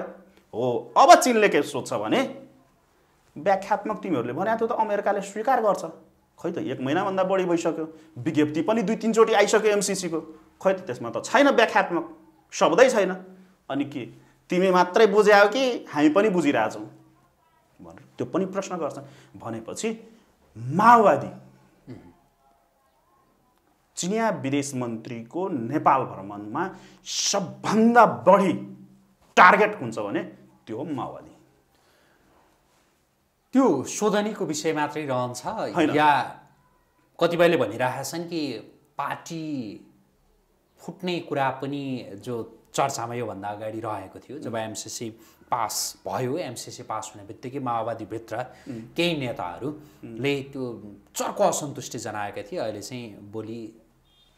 हो अब चिनले के सोध्छ भने व्याख्यात्मक तिमीहरूले भने त्यो त अमेरिकाले स्वीकार गर्छ खै त एक महिनाभन्दा बढी भइसक्यो विज्ञप्ति पनि दुई तिनचोटि आइसक्यो एमसिसीको खै त त्यसमा त छैन व्याख्यात्मक शब्दै छैन अनि के तिमी मात्रै बुझ्यायो कि हामी पनि बुझिरहेछौँ भनेर त्यो पनि प्रश्न गर्छन् भनेपछि माओवादी चिनिया विदेश मन्त्रीको नेपाल भ्रमणमा सबभन्दा बढी टार्गेट हुन्छ भने त्यो माओवादी त्यो शोधनीको विषय मात्रै रहन्छ या कतिपयले भनिरहेका छन् कि पार्टी फुट्ने कुरा पनि जो चर्चामा योभन्दा अगाडि रहेको थियो जब एमसिसी पास भयो एमसिसी पास हुने बित्तिकै माओवादीभित्र केही नेताहरूले त्यो चर्को असन्तुष्टि जनाएका थिए अहिले चाहिँ बोली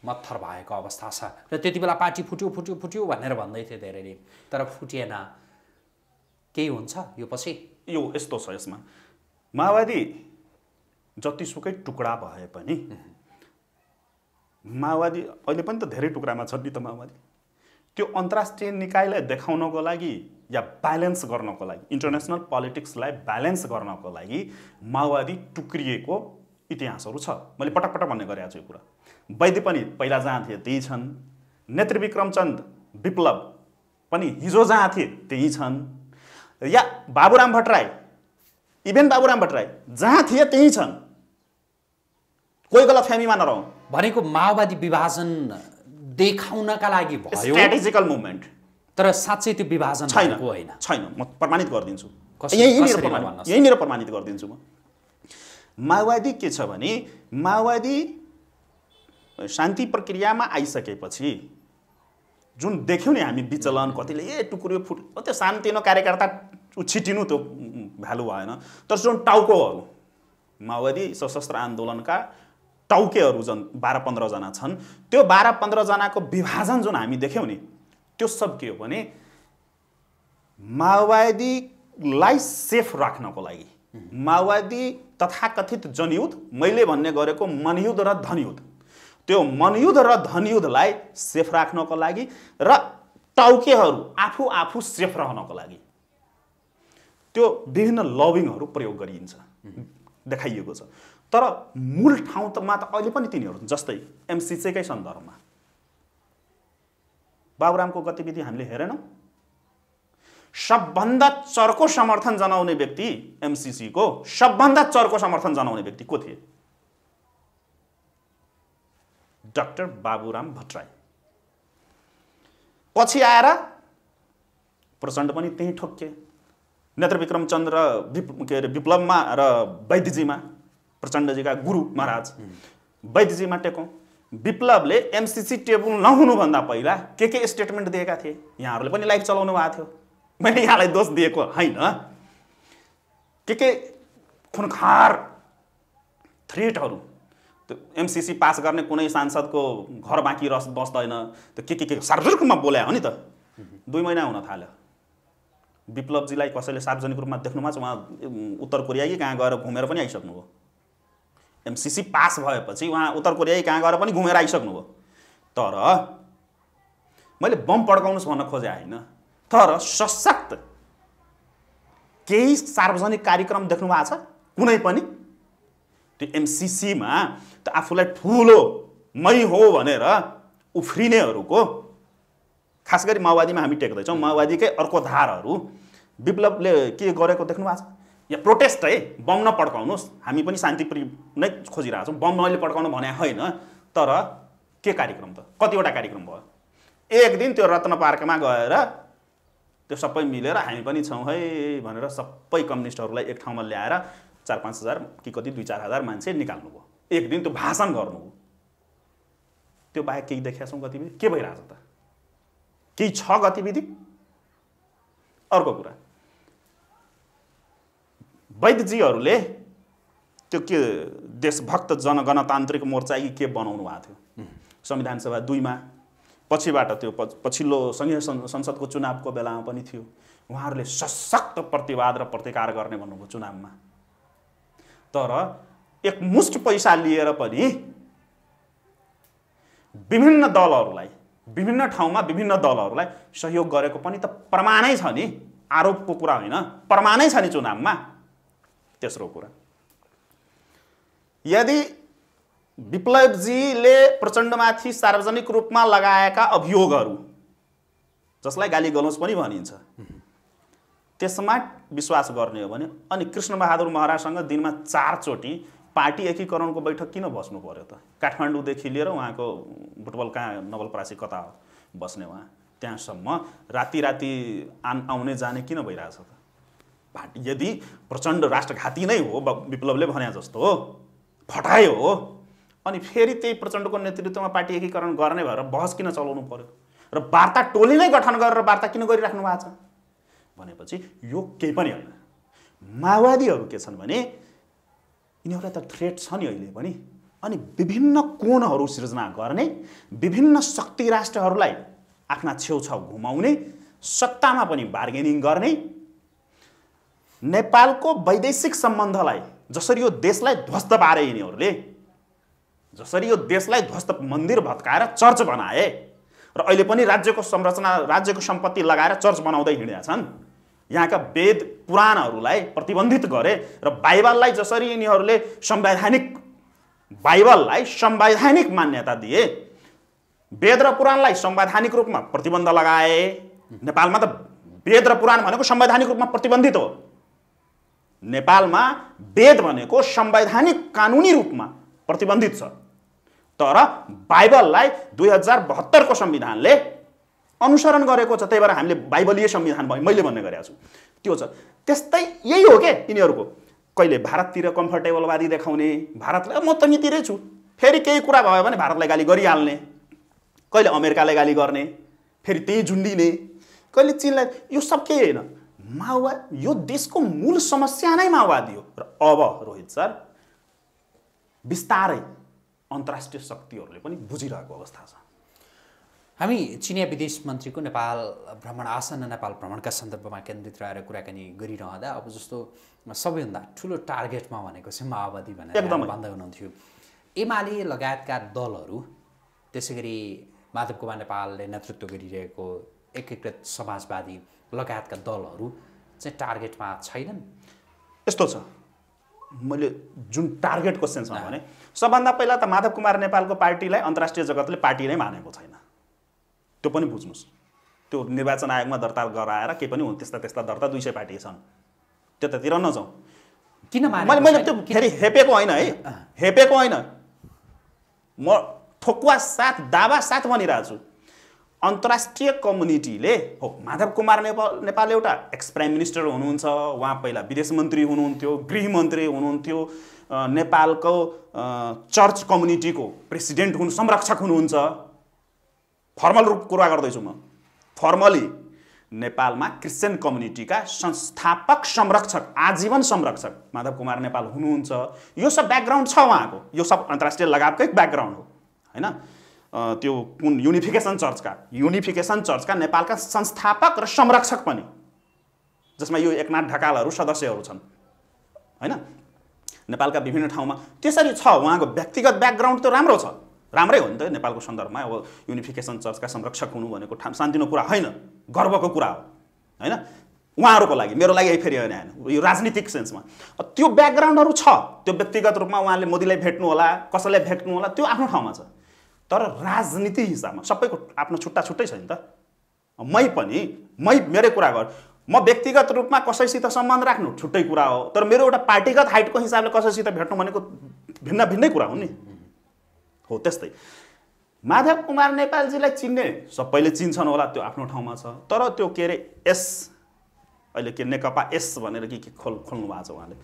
मत्थर भएको अवस्था छ र त्यति बेला पार्टी फुट्यो फुट्यो फुट्यो भनेर भन्दै थिए धेरैले तर फुटिएन केही हुन्छ यो पछि यो यस्तो छ यसमा माओवादी जतिसुकै टुक्रा भए पनि माओवादी अहिले पनि त धेरै टुक्रामा छ नि त माओवादी त्यो अन्तर्राष्ट्रिय निकायलाई देखाउनको लागि या ब्यालेन्स गर्नको लागि इन्टरनेसनल पोलिटिक्सलाई ब्यालेन्स गर्नको लागि माओवादी टुक्रिएको इतिहासहरू छ मैले पटक पटक भन्ने गरेको छु यो कुरा वैद्य पनि पहिला जहाँ थिए त्यही छन् नेत्रविक्रम चन्द विप्लव पनि हिजो जहाँ थिए त्यही छन् या बाबुराम भट्टराई इभेन बाबुराम भट्टराई जहाँ थिए त्यही छन् कोही गलत फ्यामीमा नरहौँ भनेको माओवादी विभाजन देखाउनका लागि भयो स्ट्राटेजिकल मुभमेन्ट तर साँच्चै त्यो विभाजन छैन होइन छैन म प्रमाणित गरिदिन्छु यहीँनिर प्रमाणित गरिदिन्छु म माओवादी के छ भने माओवादी शान्ति प्रक्रियामा आइसकेपछि जुन देख्यौँ नि हामी विचलन कतिले ए टुक्रियो फुट त्यो सानोतिनो कार्यकर्ता छिटिनु त्यो भ्यालु भएन तर जुन टाउकोहरू माओवादी सशस्त्र आन्दोलनका टाउकेहरू जन बाह्र पन्ध्रजना छन् त्यो बाह्र पन्ध्रजनाको विभाजन जुन हामी देख्यौँ नि त्यो सब के हो भने माओवादीलाई सेफ राख्नको लागि माओवादी तथाकथित जनयुद्ध मैले भन्ने गरेको मनयुद्ध र धनयुद्ध त्यो मनयुद्ध र धनयुद्धलाई सेफ राख्नको लागि र रा टाउकेहरू आफू आफू सेफ रहनको लागि त्यो विभिन्न लभिङहरू प्रयोग गरिन्छ देखाइएको छ तर मूल ठाउँ त त अहिले पनि तिनीहरू जस्तै एमसिसीकै सन्दर्भमा बाबुरामको गतिविधि हामीले हेरेनौँ सबभन्दा चर्को समर्थन जनाउने व्यक्ति एमसिसीको सबभन्दा चर्को समर्थन जनाउने व्यक्ति को थिए डाक्टर बाबुराम भट्टराई पछि आएर प्रचण्ड पनि त्यहीँ ठोक्के नेत्र विक्रमचन्द्र के अरे विप्लवमा र वैद्यजीमा प्रचण्डजीका गुरु महाराज वैद्यजीमा टेकौँ विप्लवले एमसिसी टेबल नहुनुभन्दा पहिला के के स्टेटमेन्ट दिएका थिए यहाँहरूले पनि लाइफ चलाउनु भएको थियो मैले यहाँलाई दोष दिएको होइन के के खुनखार थ्रेटहरू त्यो एमसिसी पास गर्ने कुनै सांसदको घर बाँकी रस बस्दैन त्यो के के के सार्वजनिक रूपमा बोल्या हो नि त दुई महिना हुन थाल्यो विप्लवजीलाई कसैले सार्वजनिक रूपमा देख्नुमा चाहिँ उहाँ उत्तर कोरिया कि कहाँ गएर घुमेर पनि आइसक्नुभयो एमसिसी पास भएपछि उहाँ उत्तर कोरिया कहाँ गएर पनि घुमेर आइसक्नुभयो तर मैले बम पड्काउनुहोस् भन्न खोजेँ होइन तर सशक्त केही सार्वजनिक कार्यक्रम देख्नु भएको छ कुनै पनि त्यो एमसिसीमा त आफूलाई ठुलो मै हो भनेर उफ्रिनेहरूको खास गरी माओवादीमा हामी टेक्दैछौँ माओवादीकै अर्को धारहरू विप्लवले के गरेको देख्नु भएको छ या प्रोटेस्ट है बम नपड्काउनुहोस् हामी पनि शान्तिप्रिय नै खोजिरहेको छौँ बम मैले पड्काउनु भने होइन तर के कार्यक्रम त कतिवटा कार्यक्रम भयो एक दिन त्यो रत्न पार्कमा गएर त्यो सबै मिलेर हामी पनि छौँ है भनेर सबै कम्युनिस्टहरूलाई एक ठाउँमा ल्याएर चार पाँच हजार कि कति दुई चार हजार मान्छे निकाल्नु भयो एक दिन त्यो भाषण गर्नुभयो त्यो बाहेक केही देखाएको छौँ गतिविधि के भइरहेछ त केही छ गतिविधि अर्को कुरा वैद्यजीहरूले त्यो के देशभक्त जनगणतान्त्रिक मोर्चा कि के बनाउनु भएको थियो संविधान सभा दुईमा पछिबाट त्यो पछिल्लो सङ्घीय संसदको चुनावको बेलामा पनि थियो उहाँहरूले सशक्त प्रतिवाद र प्रतिकार गर्ने भन्नुभयो चुनावमा तर एकमुष्ट पैसा लिएर पनि विभिन्न दलहरूलाई विभिन्न ठाउँमा विभिन्न दलहरूलाई सहयोग गरेको पनि त प्रमाणै छ नि आरोपको कुरा होइन प्रमाणै छ नि चुनावमा तेस्रो कुरा यदि विप्लवजीले प्रचण्डमाथि सार्वजनिक रूपमा लगाएका अभियोगहरू जसलाई गाली गलोज पनि भनिन्छ त्यसमा विश्वास गर्ने हो भने अनि कृष्णबहादुर महाराजसँग दिनमा चारचोटि पार्टी एकीकरणको बैठक किन बस्नु पऱ्यो त काठमाडौँदेखि लिएर उहाँको बुटबल कहाँ नवलपरासी कता हो बस्ने उहाँ त्यहाँसम्म राति राति आन आउने जाने किन भइरहेछ त पार्टी यदि प्रचण्ड राष्ट्रघाती नै हो विप्लवले भने जस्तो फटायो हो अनि फेरि त्यही प्रचण्डको नेतृत्वमा पार्टी एकीकरण गर्ने भएर बहस किन चलाउनु पर्यो र वार्ता टोली नै गठन गरेर वार्ता किन गरिराख्नु भएको छ भनेपछि यो केही पनि होइन माओवादीहरू के छन् भने यिनीहरूलाई त थ्रेट छ नि अहिले पनि अनि विभिन्न कोणहरू सृजना गर्ने विभिन्न शक्ति राष्ट्रहरूलाई आफ्ना छेउछाउ घुमाउने सत्तामा पनि बार्गेनिङ गर्ने नेपालको वैदेशिक सम्बन्धलाई जसरी यो देशलाई ध्वस्त पारे यिनीहरूले जसरी यो देशलाई ध्वस्त मन्दिर भत्काएर चर्च बनाए र अहिले पनि राज्यको संरचना राज्यको सम्पत्ति लगाएर चर्च बनाउँदै हिँडेका छन् यहाँका वेद पुराणहरूलाई प्रतिबन्धित गरे र बाइबललाई जसरी यिनीहरूले संवैधानिक बाइबललाई संवैधानिक मान्यता दिए वेद र पुराणलाई संवैधानिक रूपमा प्रतिबन्ध लगाए नेपालमा त वेद र पुराण भनेको संवैधानिक रूपमा प्रतिबन्धित हो नेपालमा वेद भनेको संवैधानिक कानुनी रूपमा प्रतिबन्धित छ तर बाइबललाई दुई हजार बहत्तरको संविधानले अनुसरण गरेको छ त्यही भएर हामीले बाइबलीय संविधान भयो मैले भन्ने गरेको छु त्यो छ त्यस्तै यही हो के यिनीहरूको कहिले भारततिर कम्फर्टेबलवादी देखाउने भारतलाई म त छु फेरि केही कुरा भयो भने भारतलाई गाली गरिहाल्ने कहिले अमेरिकालाई गाली गर्ने फेरि त्यही झुन्डिने कहिले चिनलाई यो सब केही होइन माओवाद यो देशको मूल समस्या नै माओवादी हो र अब रोहित सर बिस्तारै अन्तर्राष्ट्रिय शक्तिहरूले पनि बुझिरहेको अवस्था छ हामी चिनिया विदेश मन्त्रीको नेपाल भ्रमण आसन्न नेपाल भ्रमणका सन्दर्भमा केन्द्रित रहेर कुराकानी गरिरहँदा अब जस्तो सबैभन्दा ठुलो टार्गेटमा भनेको चाहिँ माओवादी भनेर एकदम भन्दै हुनुहुन्थ्यो एमाले लगायतका दलहरू त्यसै गरी माधव कुमार नेपालले नेतृत्व गरिरहेको एकीकृत समाजवादी लगायतका दलहरू चाहिँ टार्गेटमा छैनन् यस्तो छ मैले जुन टार्गेटको सेन्समा भने सबभन्दा पहिला त माधव कुमार नेपालको पार्टीलाई अन्तर्राष्ट्रिय जगतले पार्टी नै मानेको छैन त्यो पनि बुझ्नुहोस् त्यो निर्वाचन आयोगमा दर्ता गराएर केही पनि हुन् त्यस्ता त्यस्ता दर्ता दुई सय पार्टी छन् त्यतातिर नजाउँ किन मैले मैले त्यो फेरि हेपेको होइन है हेपेको होइन म ठोकुवा साथ दावा साथ भनिरहेको छु अन्तर्राष्ट्रिय कम्युनिटीले हो माधव कुमार नेपाल नेपाल एउटा एक्स प्राइम मिनिस्टर हुनुहुन्छ उहाँ पहिला विदेश मन्त्री हुनुहुन्थ्यो गृहमन्त्री हुनुहुन्थ्यो नेपालको चर्च कम्युनिटीको प्रेसिडेन्ट हुनु संरक्षक हुनुहुन्छ फर्मल रूप कुरा गर्दैछु म फर्मली नेपालमा क्रिस्चियन कम्युनिटीका संस्थापक संरक्षक आजीवन संरक्षक माधव कुमार नेपाल हुनुहुन्छ यो सब ब्याकग्राउन्ड छ उहाँको यो सब अन्तर्राष्ट्रिय लगावकै ब्याकग्राउन्ड हो होइन त्यो कुन युनिफिकेसन चर्चका युनिफिकेसन चर्चका नेपालका संस्थापक र संरक्षक पनि जसमा यो एकनाथ ढकालहरू सदस्यहरू छन् होइन नेपालका विभिन्न ठाउँमा त्यसरी छ उहाँको व्यक्तिगत ब्याकग्राउन्ड त राम्रो छ राम्रै हो नि त नेपालको सन्दर्भमा अब युनिफिकेसन चर्चका संरक्षक हुनु भनेको ठाउँ शान्तिनो कुरा होइन गर्वको कुरा हो होइन उहाँहरूको लागि मेरो लागि यही फेरि होइन होइन यो राजनीतिक सेन्समा त्यो ब्याकग्राउन्डहरू छ त्यो व्यक्तिगत रूपमा उहाँले मोदीलाई भेट्नु होला कसैलाई भेट्नु होला त्यो आफ्नो ठाउँमा छ तर राजनीति हिसाबमा सबैको आफ्नो छुट्टा छुट्टै छ नि त मै पनि मै मेरै कुरा गर म व्यक्तिगत रूपमा कसैसित सम्बन्ध राख्नु छुट्टै कुरा हो तर मेरो एउटा पार्टीगत हाइटको हिसाबले कसैसित भेट्नु भनेको भिन्न भिन्नै कुरा हो नि हो त्यस्तै माधव कुमार नेपालजीलाई चिन्ने सबैले चिन्छन् होला त्यो आफ्नो ठाउँमा छ तर त्यो के अरे एस अहिले के नेकपा एस भनेर के के खोल खोल्नु भएको छ उहाँले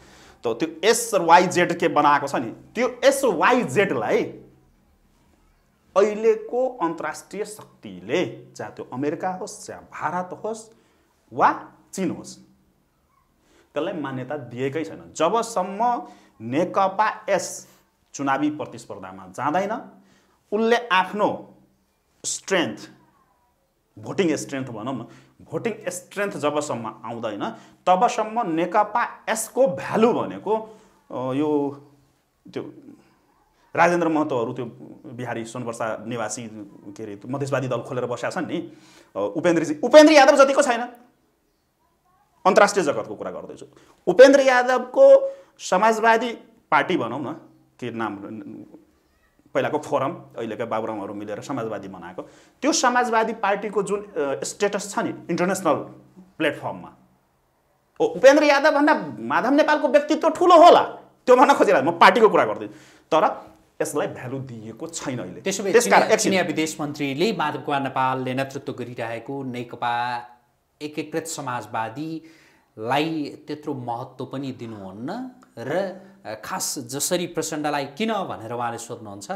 त त्यो एस वाइजेड के बनाएको छ नि त्यो एस वाइजेडलाई अहिलेको अन्तर्राष्ट्रिय शक्तिले चाहे त्यो अमेरिका होस् चाहे भारत होस् वा चिन होस् त्यसलाई मान्यता दिएकै छैन जबसम्म नेकपा एस चुनावी प्रतिस्पर्धामा जाँदैन उसले आफ्नो स्ट्रेन्थ भोटिङ स्ट्रेन्थ भनौँ न भोटिङ स्ट्रेन्थ जबसम्म आउँदैन तबसम्म नेकपा एसको भ्यालु भनेको यो त्यो राजेन्द्र महतोहरू त्यो बिहारी सोनवर्षा निवासी के अरे मधेसवादी दल खोलेर बसेका छन् नि उपेन्द्रजी उपेन्द्र यादव जतिको छैन अन्तर्राष्ट्रिय जगतको कुरा गर्दैछु उपेन्द्र यादवको समाजवादी पार्टी भनौँ न के नाम पहिलाको फोरम अहिलेका बाबुरामहरू मिलेर समाजवादी बनाएको त्यो समाजवादी पार्टीको जुन स्टेटस छ नि इन्टरनेसनल प्लेटफर्ममा ओ उपेन्द्र यादवभन्दा माधव नेपालको व्यक्तित्व ठुलो होला त्यो भन्न खोजिरहेको म पार्टीको कुरा गर्दैछु तर यसलाई भ्यालु दिएको छैन अहिले त्यसो भए चिनिया विदेश मन्त्रीले माधव कुमार नेपालले नेतृत्व गरिरहेको नेकपा एकीकृत समाजवादीलाई त्यत्रो महत्त्व पनि दिनुहुन्न र खास जसरी प्रचण्डलाई किन भनेर उहाँले सोध्नुहुन्छ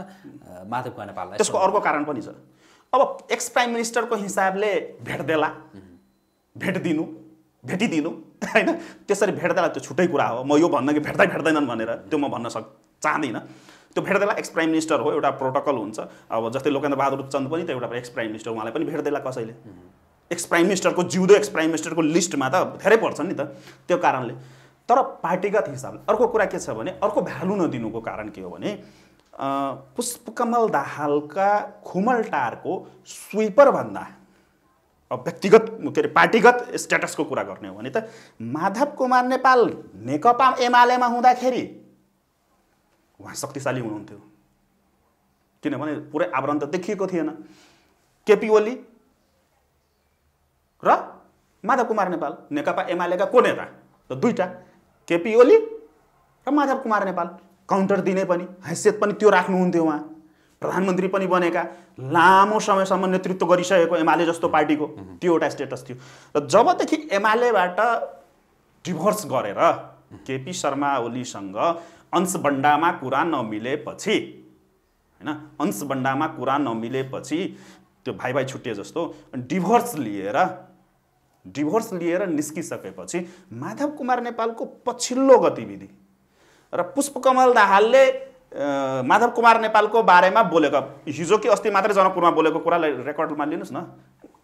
माधव कुमार नेपाललाई त्यसको अर्को कारण पनि छ अब एक्स प्राइम मिनिस्टरको हिसाबले भेट देला भेट दिनु भेटिदिनु होइन त्यसरी भेट्दा त्यो छुट्टै कुरा हो म यो भन्न कि भेट्दै भेट्दैनन् भनेर त्यो म भन्न सक् चाहदिनँ त्यो भेट्दैला एक्स प्राइम मिनिस्टर हो एउटा प्रोटोकल हुन्छ अब जस्तै लोकेन्द्र बहादुर चन्द पनि त एउटा एक्स प्राइम मिनिस्टर उहाँलाई पनि भेट्दैला कसैले एक्स प्राइम मिनिस्टरको जिउँदो एक्स प्राइम मिनिस्टरको लिस्टमा त धेरै पर्छ नि त त्यो कारणले तर पार्टीगत हिसाबले अर्को कुरा के छ भने अर्को भ्यालु नदिनुको कारण के हो भने पुष्पकमल दाहालका खुमलटारको स्विपरभन्दा व्यक्तिगत के अरे पार्टीगत स्ट्याटसको कुरा गर्ने हो भने त माधव कुमार नेपाल नेकपा एमालेमा हुँदाखेरि उहाँ शक्तिशाली हुनुहुन्थ्यो किनभने पुरै आवरण त देखिएको थिएन केपी ओली र माधव कुमार नेपाल नेकपा एमालेका को नेता त दुईवटा केपी ओली र माधव कुमार नेपाल काउन्टर दिने पनि हैसियत पनि त्यो राख्नुहुन्थ्यो उहाँ प्रधानमन्त्री पनि बनेका लामो समयसम्म नेतृत्व गरिसकेको एमाले जस्तो पार्टीको त्यो एउटा स्टेटस थियो र जबदेखि एमालेबाट डिभोर्स गरेर केपी शर्मा ओलीसँग अंशबन्डामा कुरा नमिलेपछि होइन अंशबन्डामा कुरा नमिलेपछि त्यो भाइ भाइ छुट्टिए जस्तो डिभोर्स लिएर डिभोर्स लिएर निस्किसकेपछि माधव कुमार नेपालको पछिल्लो गतिविधि र पुष्पकमल दाहालले माधव कुमार नेपालको बारेमा बोलेको हिजो कि अस्ति मात्रै जनकपुरमा बोलेको कुरालाई रेकर्डमा लिनुहोस् न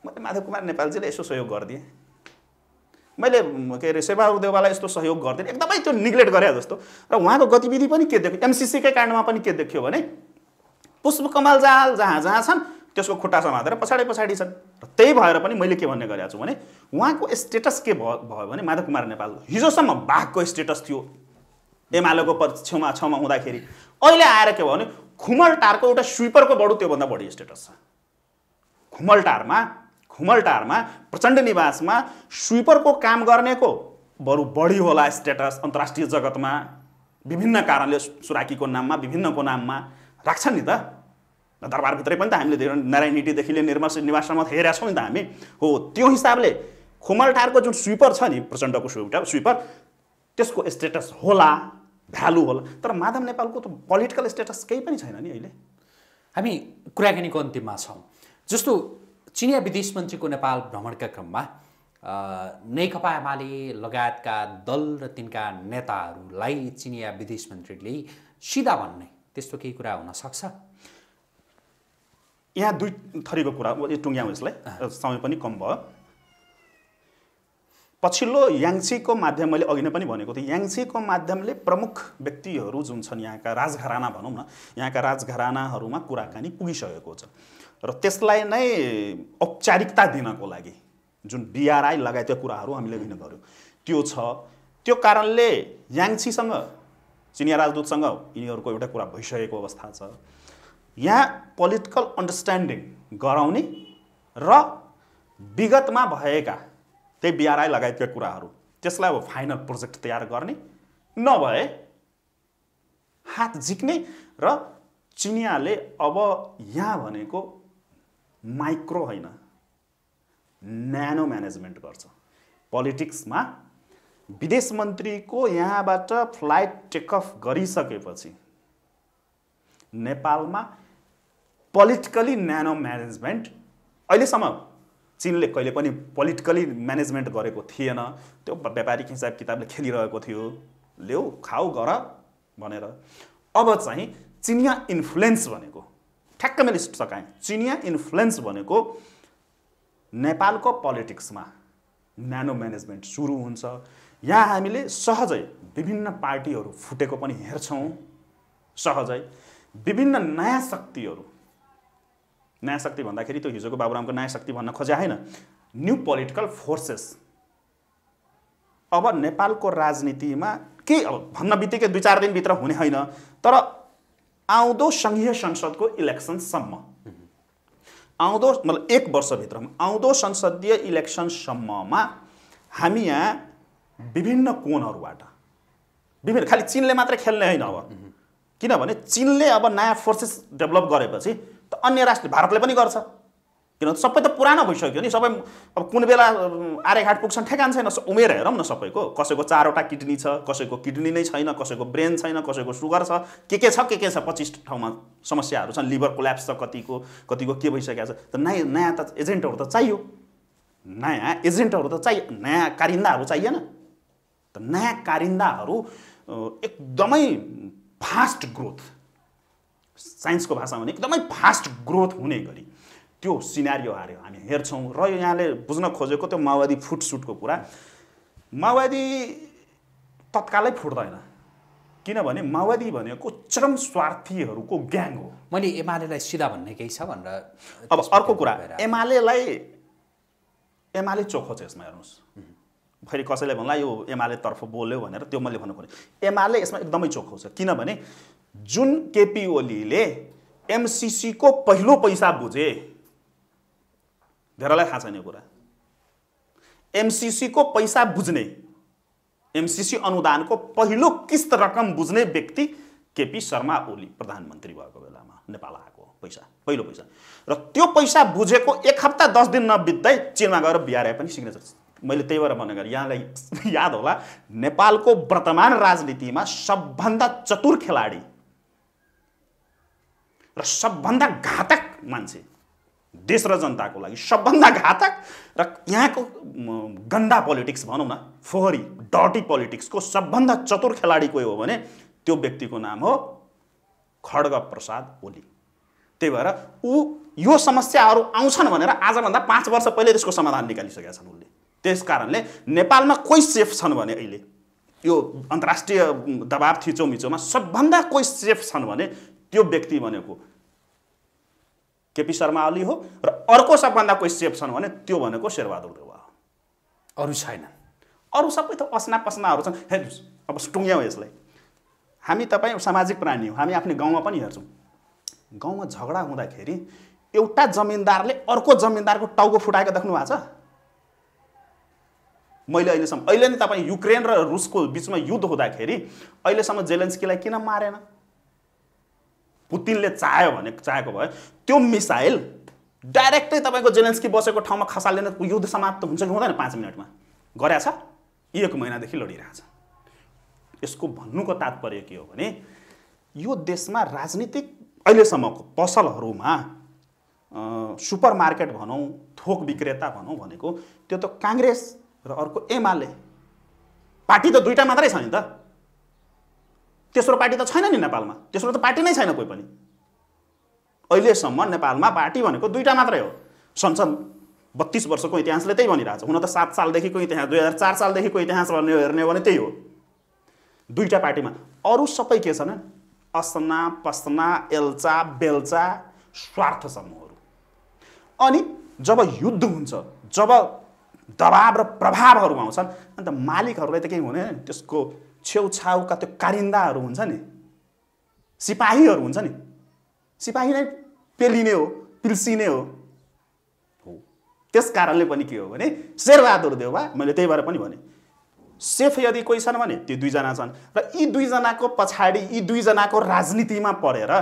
मैले माधव कुमार नेपालजीले यसो सहयोग गरिदिएँ मैले के अरे सेवा देवालाई यस्तो सहयोग गर्दिनँ एकदमै त्यो निग्लेक्ट गरे जस्तो र उहाँको गतिविधि पनि के देख्यो एमसिसीकै काण्डमा पनि के देखियो भने पुष्प कमाल जहाँ जहाँ जहाँ छन् त्यसको खुट्टा समातेर पछाडि पछाडि छन् र त्यही भएर पनि मैले के भन्ने गरेको छु भने उहाँको स्टेटस के भयो भने माधव कुमार नेपाल हिजोसम्म बाघको स्टेटस थियो एमालेको पर छेउमा छेउमा हुँदाखेरि अहिले आएर के भयो भने खुमलटारको एउटा स्विपरको बडो त्योभन्दा बढी स्टेटस छ खुमलटारमा खुमलटारमा प्रचण्ड निवासमा स्विपरको काम गर्नेको बरु बढी होला स्टेटस अन्तर्राष्ट्रिय जगतमा विभिन्न कारणले सुराकीको नाममा विभिन्नको नाममा राख्छन् नि त दरबारभित्रै पनि त हामीले धेरै नारायण निटीदेखि लिएर निर्मल निवाससम्म हेरेका छौँ नि त हामी हो त्यो हिसाबले खुमलटारको जुन स्विपर छ नि प्रचण्डको स्विपटार स्विपर त्यसको स्टेटस होला भ्यालु होला तर माधव नेपालको त पोलिटिकल स्टेटस केही पनि छैन नि अहिले हामी कुराकानीको अन्तिममा छौँ जस्तो चिनिया विदेश मन्त्रीको नेपाल भ्रमणका क्रममा नेकपा एमाले लगायतका दल र तिनका नेताहरूलाई चिनिया विदेश मन्त्रीले सिधा भन्ने त्यस्तो केही कुरा हुनसक्छ यहाँ दुई थरीको कुरा टुङ्ग्याउँ यसलाई समय पनि कम भयो पछिल्लो याङ्सीको माध्यम मैले अघि नै पनि भनेको थिएँ याङ्सीको माध्यमले प्रमुख व्यक्तिहरू जुन छन् यहाँका राजघराना भनौँ न यहाँका राजघरानाहरूमा कुराकानी पुगिसकेको छ र त्यसलाई नै औपचारिकता दिनको लागि जुन बिआरआई लगायतका कुराहरू हामीले लिनु पऱ्यो त्यो छ त्यो कारणले याङ्सीसँग चिनिया राजदूतसँग यिनीहरूको एउटा कुरा भइसकेको अवस्था छ यहाँ पोलिटिकल अन्डरस्ट्यान्डिङ गराउने र विगतमा भएका त्यही बिआरआई लगायतका कुराहरू त्यसलाई अब फाइनल प्रोजेक्ट तयार गर्ने नभए हात झिक्ने र चिनियाले अब यहाँ भनेको माइक्रो होइन न्यानो म्यानेजमेन्ट गर्छ पोलिटिक्समा विदेश मन्त्रीको यहाँबाट फ्लाइट टेकअफ गरिसकेपछि नेपालमा पोलिटिकली न्यानो म्यानेजमेन्ट अहिलेसम्म चिनले कहिले पनि पोलिटिकली म्यानेजमेन्ट गरेको थिएन त्यो व्यापारिक हिसाब किताबले खेलिरहेको थियो ल्याऊ खाऊ गर भनेर अब चाहिँ चिनिया इन्फ्लुएन्स भनेको ठ्याक्क मैले सकाएँ चिनिया इन्फ्लुएन्स भनेको नेपालको पोलिटिक्समा न्यानो म्यानेजमेन्ट सुरु हुन्छ यहाँ हामीले सहजै विभिन्न पार्टीहरू फुटेको पनि हेर्छौँ सहजै विभिन्न नयाँ शक्तिहरू नयाँ शक्ति भन्दाखेरि त्यो हिजोको बाबुरामको नयाँ शक्ति भन्न खोजे होइन न्यु पोलिटिकल फोर्सेस अब नेपालको राजनीतिमा केही अब भन्न बित्तिकै दुई चार दिनभित्र हुने होइन तर आउँदो सङ्घीय संसदको इलेक्सनसम्म आउँदो मतलब एक वर्षभित्रमा आउँदो संसदीय इलेक्सनसम्ममा हामी यहाँ विभिन्न कोणहरूबाट विभिन्न खालि चिनले मात्रै खेल्ने होइन अब किनभने चिनले अब नयाँ फोर्सेस डेभलप गरेपछि त अन्य राष्ट्र भारतले पनि गर्छ किनभने सबै त पुरानो भइसक्यो नि सबै अब कुन बेला आर्यघाट पुग्छन् ठेकान छैन उमेर हेरौँ न सबैको कसैको चारवटा किडनी छ कसैको किडनी नै छैन कसैको ब्रेन छैन कसैको सुगर छ के के छ के के छ पच्चिस ठाउँमा समस्याहरू छन् लिभर कोल्याप्स छ कतिको कतिको के भइसकेको छ त नयाँ नयाँ त एजेन्टहरू त चाहियो नयाँ एजेन्टहरू त चाहियो नयाँ कारिन्दाहरू चाहिएन त नयाँ कारिन्दाहरू एकदमै फास्ट ग्रोथ साइन्सको भाषामा भने एकदमै फास्ट ग्रोथ हुने गरी त्यो सिनारियो आयो हामी हेर्छौँ र यहाँले बुझ्न खोजेको त्यो माओवादी फुटसुटको कुरा माओवादी तत्कालै फुट्दैन किनभने माओवादी भनेको चरम स्वार्थीहरूको ग्याङ हो मैले एमालेलाई सिधा भन्ने केही छ भनेर अब अर्को कुरा एमालेलाई एमाले चोखो छ यसमा हेर्नुहोस् फेरि कसैले भन्ला यो एमालेतर्फ बोल्यो भनेर त्यो मैले भन्नु पऱ्यो एमाले यसमा एकदमै चोखो छ किनभने जुन केपी ओलीले एमसिसीको पहिलो पैसा बुझे धेरैलाई थाहा छैन यो कुरा एमसिसीको पैसा बुझ्ने एमसिसी अनुदानको पहिलो किस्त रकम बुझ्ने व्यक्ति केपी शर्मा ओली प्रधानमन्त्री भएको बेलामा नेपाल आएको पैसा पहिलो पैसा र त्यो पैसा बुझेको एक हप्ता दस दिन नबित्दै चिनमा गएर बिहारे पनि सिग्नेचर मैले त्यही भएर भनेको यहाँलाई याद होला नेपालको वर्तमान राजनीतिमा सबभन्दा चतुर खेलाडी र सबभन्दा घातक मान्छे देश र जनताको लागि सबभन्दा घातक र यहाँको गन्दा पोलिटिक्स भनौँ न फोहरी डटी पोलिटिक्सको सबभन्दा चतुर खेलाडी कोही हो भने त्यो व्यक्तिको नाम हो खड्ग प्रसाद ओली त्यही भएर ऊ यो समस्याहरू आउँछन् भनेर आजभन्दा पाँच वर्ष पहिले त्यसको समाधान निकालिसकेका छन् उसले त्यस कारणले नेपालमा कोही सेफ छन् भने अहिले यो अन्तर्राष्ट्रिय दबाब थिचोमिचोमा सबभन्दा कोही सेफ छन् भने त्यो व्यक्ति भनेको केपी शर्मा ओली हो र अर्को सबभन्दा कोही सेफ छन् भने त्यो भनेको शेरबहादुर देवा हो अरू छैन अरू सबै त असना पस्नाहरू छन् हेर्नुहोस् अब टुङ्ग्याउँ यसलाई हामी तपाईँ सामाजिक प्राणी हो हामी आफ्नो गाउँमा पनि हेर्छौँ गाउँमा झगडा हुँदाखेरि एउटा जमिनदारले अर्को जमिनदारको टाउको फुटाएको देख्नु भएको छ मैले अहिलेसम्म अहिले नै तपाईँ युक्रेन र रुसको बिचमा युद्ध हुँदाखेरि अहिलेसम्म जेलेन्स्कीलाई किन मारेन पुतिनले चाह्यो भने चाहेको भए त्यो मिसाइल डाइरेक्टै तपाईँको जेलेन्स्की बसेको ठाउँमा खसालिने युद्ध समाप्त हुन्छ कि हुँदैन पाँच मिनटमा गरेछ एक महिनादेखि लडिरहेछ यसको भन्नुको तात्पर्य के हो भने यो देशमा राजनीतिक अहिलेसम्मको पसलहरूमा सुपर मार्केट भनौँ थोक विक्रेता भनौँ भनेको त्यो त काङ्ग्रेस र अर्को एमाले पार्टी त दुइटा मात्रै छ नि त तेस्रो पार्टी त छैन नि नेपालमा तेस्रो त पार्टी नै छैन कोही पनि अहिलेसम्म नेपालमा पार्टी भनेको दुईवटा मात्रै हो सन्सन् बत्तिस वर्षको इतिहासले त्यही भनिरहेछ हुन त सात सालदेखिको इतिहास दुई हजार चार सालदेखिको इतिहास भन्ने हेर्ने हो भने त्यही हो दुईवटा पार्टीमा अरू सबै के छन् असना पसना एल्चा बेल्चा स्वार्थ समूहहरू अनि जब युद्ध हुन्छ जब दबाब र प्रभावहरू आउँछन् अन्त मालिकहरूलाई त केही हुने त्यसको छेउछाउका त्यो कारिन्दाहरू हुन्छ नि सिपाहीहरू हुन्छ नि सिपाही नै पेलिने हो पिल्सिने हो त्यस कारणले पनि के हो भने शेरबहादुर देउवा मैले त्यही भएर पनि भने सेफ यदि कोही छन् भने त्यो दुईजना छन् र यी दुईजनाको पछाडि यी दुईजनाको राजनीतिमा परेर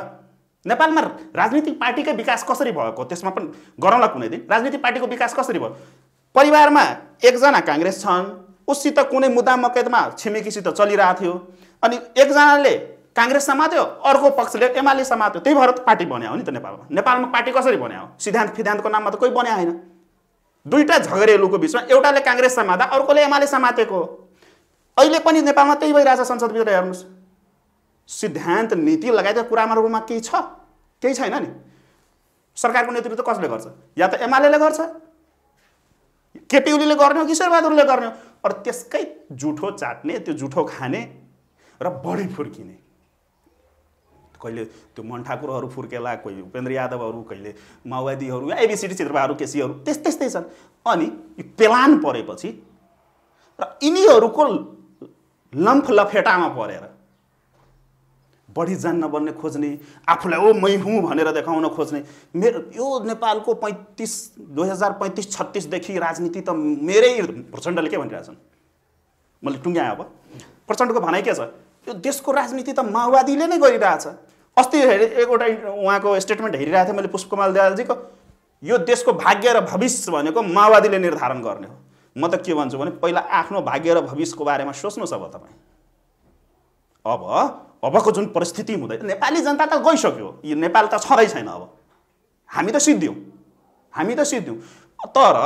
नेपालमा राजनीतिक पार्टीकै विकास कसरी भएको त्यसमा पनि गरौँला कुनै दिन राजनीतिक पार्टीको विकास कसरी भयो परिवारमा एकजना काङ्ग्रेस छन् उसित कुनै मुद्दा मकैदमा छिमेकीसित चलिरहेको थियो अनि एकजनाले काङ्ग्रेस समात्यो अर्को पक्षले एमाले समात्यो त्यही भएर पार्टी बनायो नि त नेपालमा नेपालमा पार्टी कसरी बनायो सिद्धान्त फिद्धान्तको नाममा त कोही बन्या होइन दुईवटा झगडेलुको बिचमा एउटाले काङ्ग्रेस समात्दा अर्कोले एमाले समातेको हो अहिले पनि नेपालमा त्यही भइरहेछ संसदभित्र हेर्नुहोस् सिद्धान्त नीति लगायतका कुरामा रूपमा केही छ केही छैन नि सरकारको नेतृत्व कसले गर्छ या त एमाले गर्छ केपी ओलीले गर्ने हो कि शेरबहादुरले गर्ने हो अरू त्यसकै जुठो चाट्ने त्यो जुठो खाने र बढी फुर्किने कहिले त्यो मन ठाकुरहरू फुर्केला कोही उपेन्द्र यादवहरू कहिले माओवादीहरू एबिसिडी चित्रबाहरू केसीहरू त्यस्तै त्यस्तै छन् अनि यो पेलान परेपछि र यिनीहरूको लम्फ लफेटामा परेर बढी जान्न बन्ने खोज्ने आफूलाई ओ मै हुँ भनेर देखाउन खोज्ने मेरो यो नेपालको पैँतिस दुई हजार पैँतिस छत्तिसदेखि राजनीति त मेरै प्रचण्डले के भनिरहेछन् मैले टुङ्ग्याएँ अब प्रचण्डको भनाइ के छ यो देशको राजनीति त माओवादीले नै गरिरहेछ अस्ति हेरे उहाँको स्टेटमेन्ट हेरिरहेको थिएँ मैले पुष्पकमाल दयालजीको यो देशको भाग्य र भविष्य भनेको माओवादीले निर्धारण गर्ने हो म त के भन्छु भने पहिला आफ्नो भाग्य र भविष्यको बारेमा सोच्नुहोस् अब तपाईँ अब अबको जुन परिस्थिति हुँदै नेपाली जनता त गइसक्यो यो नेपाल त छँदै छैन अब हामी त सिद्ध्यौँ हामी त सिद्ध्यौँ तर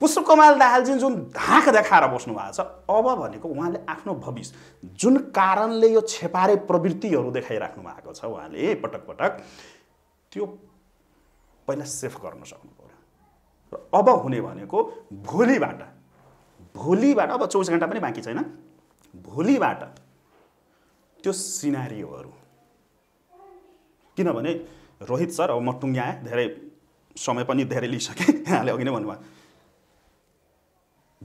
पुष्पकमाल दाहालजी जुन धाक देखाएर बस्नु भएको छ अब भनेको उहाँले आफ्नो भविष्य जुन कारणले यो छेपारे प्रवृत्तिहरू देखाइराख्नु भएको छ उहाँले पटक पटक त्यो पहिला सेफ गर्न सक्नु पऱ्यो र अब हुने भनेको भोलिबाट भोलिबाट अब चौबिस घन्टा पनि बाँकी छैन भोलिबाट त्यो सिनारीहरू किनभने रोहित सर अब म टुङ्ग्याएँ धेरै समय पनि धेरै लिइसकेँ यहाँले अघि नै भन्नुभयो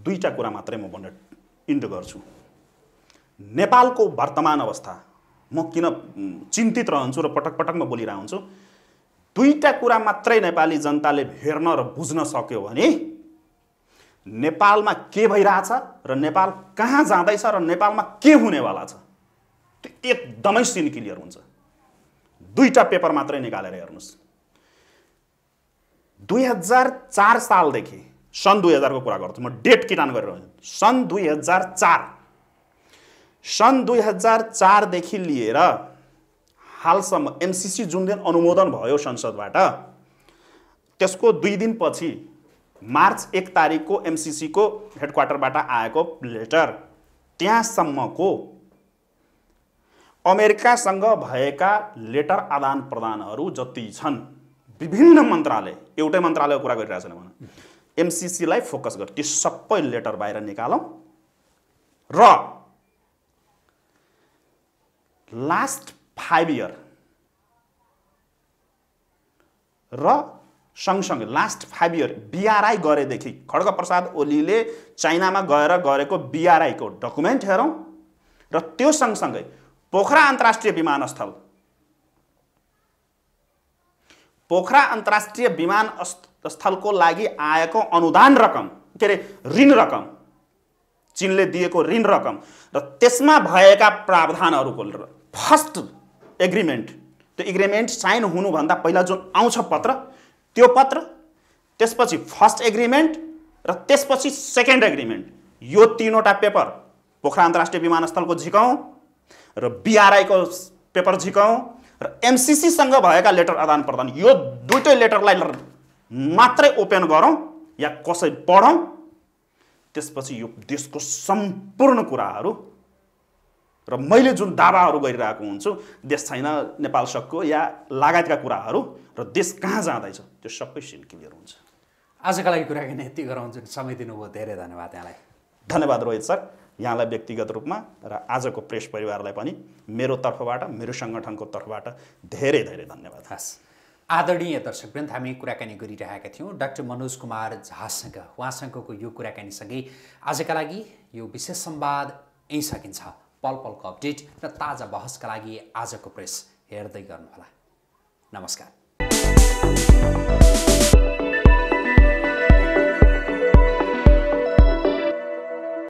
दुईवटा कुरा मात्रै म भन्न इन्ड गर्छु नेपालको वर्तमान अवस्था म किन चिन्तित रहन्छु र पटक पटकमा म बोलिरहेको हुन्छु दुईवटा कुरा मात्रै नेपाली जनताले हेर्न र बुझ्न सक्यो भने नेपालमा के भइरहेछ र नेपाल कहाँ जाँदैछ र नेपालमा के हुनेवाला छ त्यो एकदमै सिन क्लियर हुन्छ दुईवटा पेपर मात्रै निकालेर हेर्नुहोस् दुई हजार चार सालदेखि सन् दुई हजारको कुरा गर्छु म डेट किटान गरेर सन् दुई हजार चार सन् दुई हजार चारदेखि लिएर हालसम्म एमसिसी जुन दिन अनुमोदन भयो संसदबाट त्यसको दुई दिनपछि मार्च एक तारिकको एमसिसीको हेडक्वार्टरबाट आएको लेटर त्यहाँसम्मको अमेरिकासँग भएका लेटर आदान प्रदानहरू जति छन् विभिन्न मन्त्रालय एउटै मन्त्रालयको कुरा गरिरहेको छैन भनौँ एमसिसीलाई फोकस गर त्यो सबै लेटर बाहिर निकालौँ र लास्ट फाइभ इयर र सँगसँगै लास्ट फाइभ इयर बिआरआई गरेदेखि खड्ग प्रसाद ओलीले चाइनामा गएर गरेको बिआरआईको डकुमेन्ट हेरौँ र त्यो सँगसँगै पोखरा अन्तर्राष्ट्रिय विमानस्थल पोखरा अन्तर्राष्ट्रिय विमानस्थलको लागि आएको अनुदान रकम के अरे ऋण रकम चिनले दिएको ऋण रकम र त्यसमा भएका प्रावधानहरूको फर्स्ट एग्रिमेन्ट त्यो एग्रिमेन्ट साइन हुनुभन्दा पहिला जुन आउँछ पत्र त्यो पत्र त्यसपछि फर्स्ट एग्रिमेन्ट र त्यसपछि सेकेन्ड एग्रिमेन्ट यो तिनवटा पेपर पोखरा अन्तर्राष्ट्रिय विमानस्थलको झिकाउँ र बिआरआईको पेपर झिकाउँ र एमसिसीसँग भएका लेटर आदान प्रदान यो दुइटै लेटरलाई मात्रै ओपन गरौँ या कसै पढौँ त्यसपछि यो देशको सम्पूर्ण कुराहरू र मैले जुन दावाहरू गरिरहेको हुन्छु देश छैन नेपाल सकको या लगायतका कुराहरू र देश कहाँ जाँदैछ त्यो सबै सिन क्लियर हुन्छ आजका लागि कुराकानी यति गराउँछु समय दिनुभयो धेरै धन्यवाद यहाँलाई धन्यवाद रोहित सर यहाँलाई व्यक्तिगत रूपमा र आजको प्रेस परिवारलाई पनि मेरो तर्फबाट मेरो सङ्गठनको तर्फबाट धेरै धेरै धन्यवाद हस् आदरणीय दर्शकवृन्द हामी कुराकानी गरिरहेका थियौँ डाक्टर मनोज कुमार झासँग उहाँसँगको यो कुराकानीसँगै आजका लागि यो विशेष संवाद यहीँ सकिन्छ पल पलको अपडेट र ताजा बहसका लागि आजको प्रेस हेर्दै गर्नुहोला नमस्कार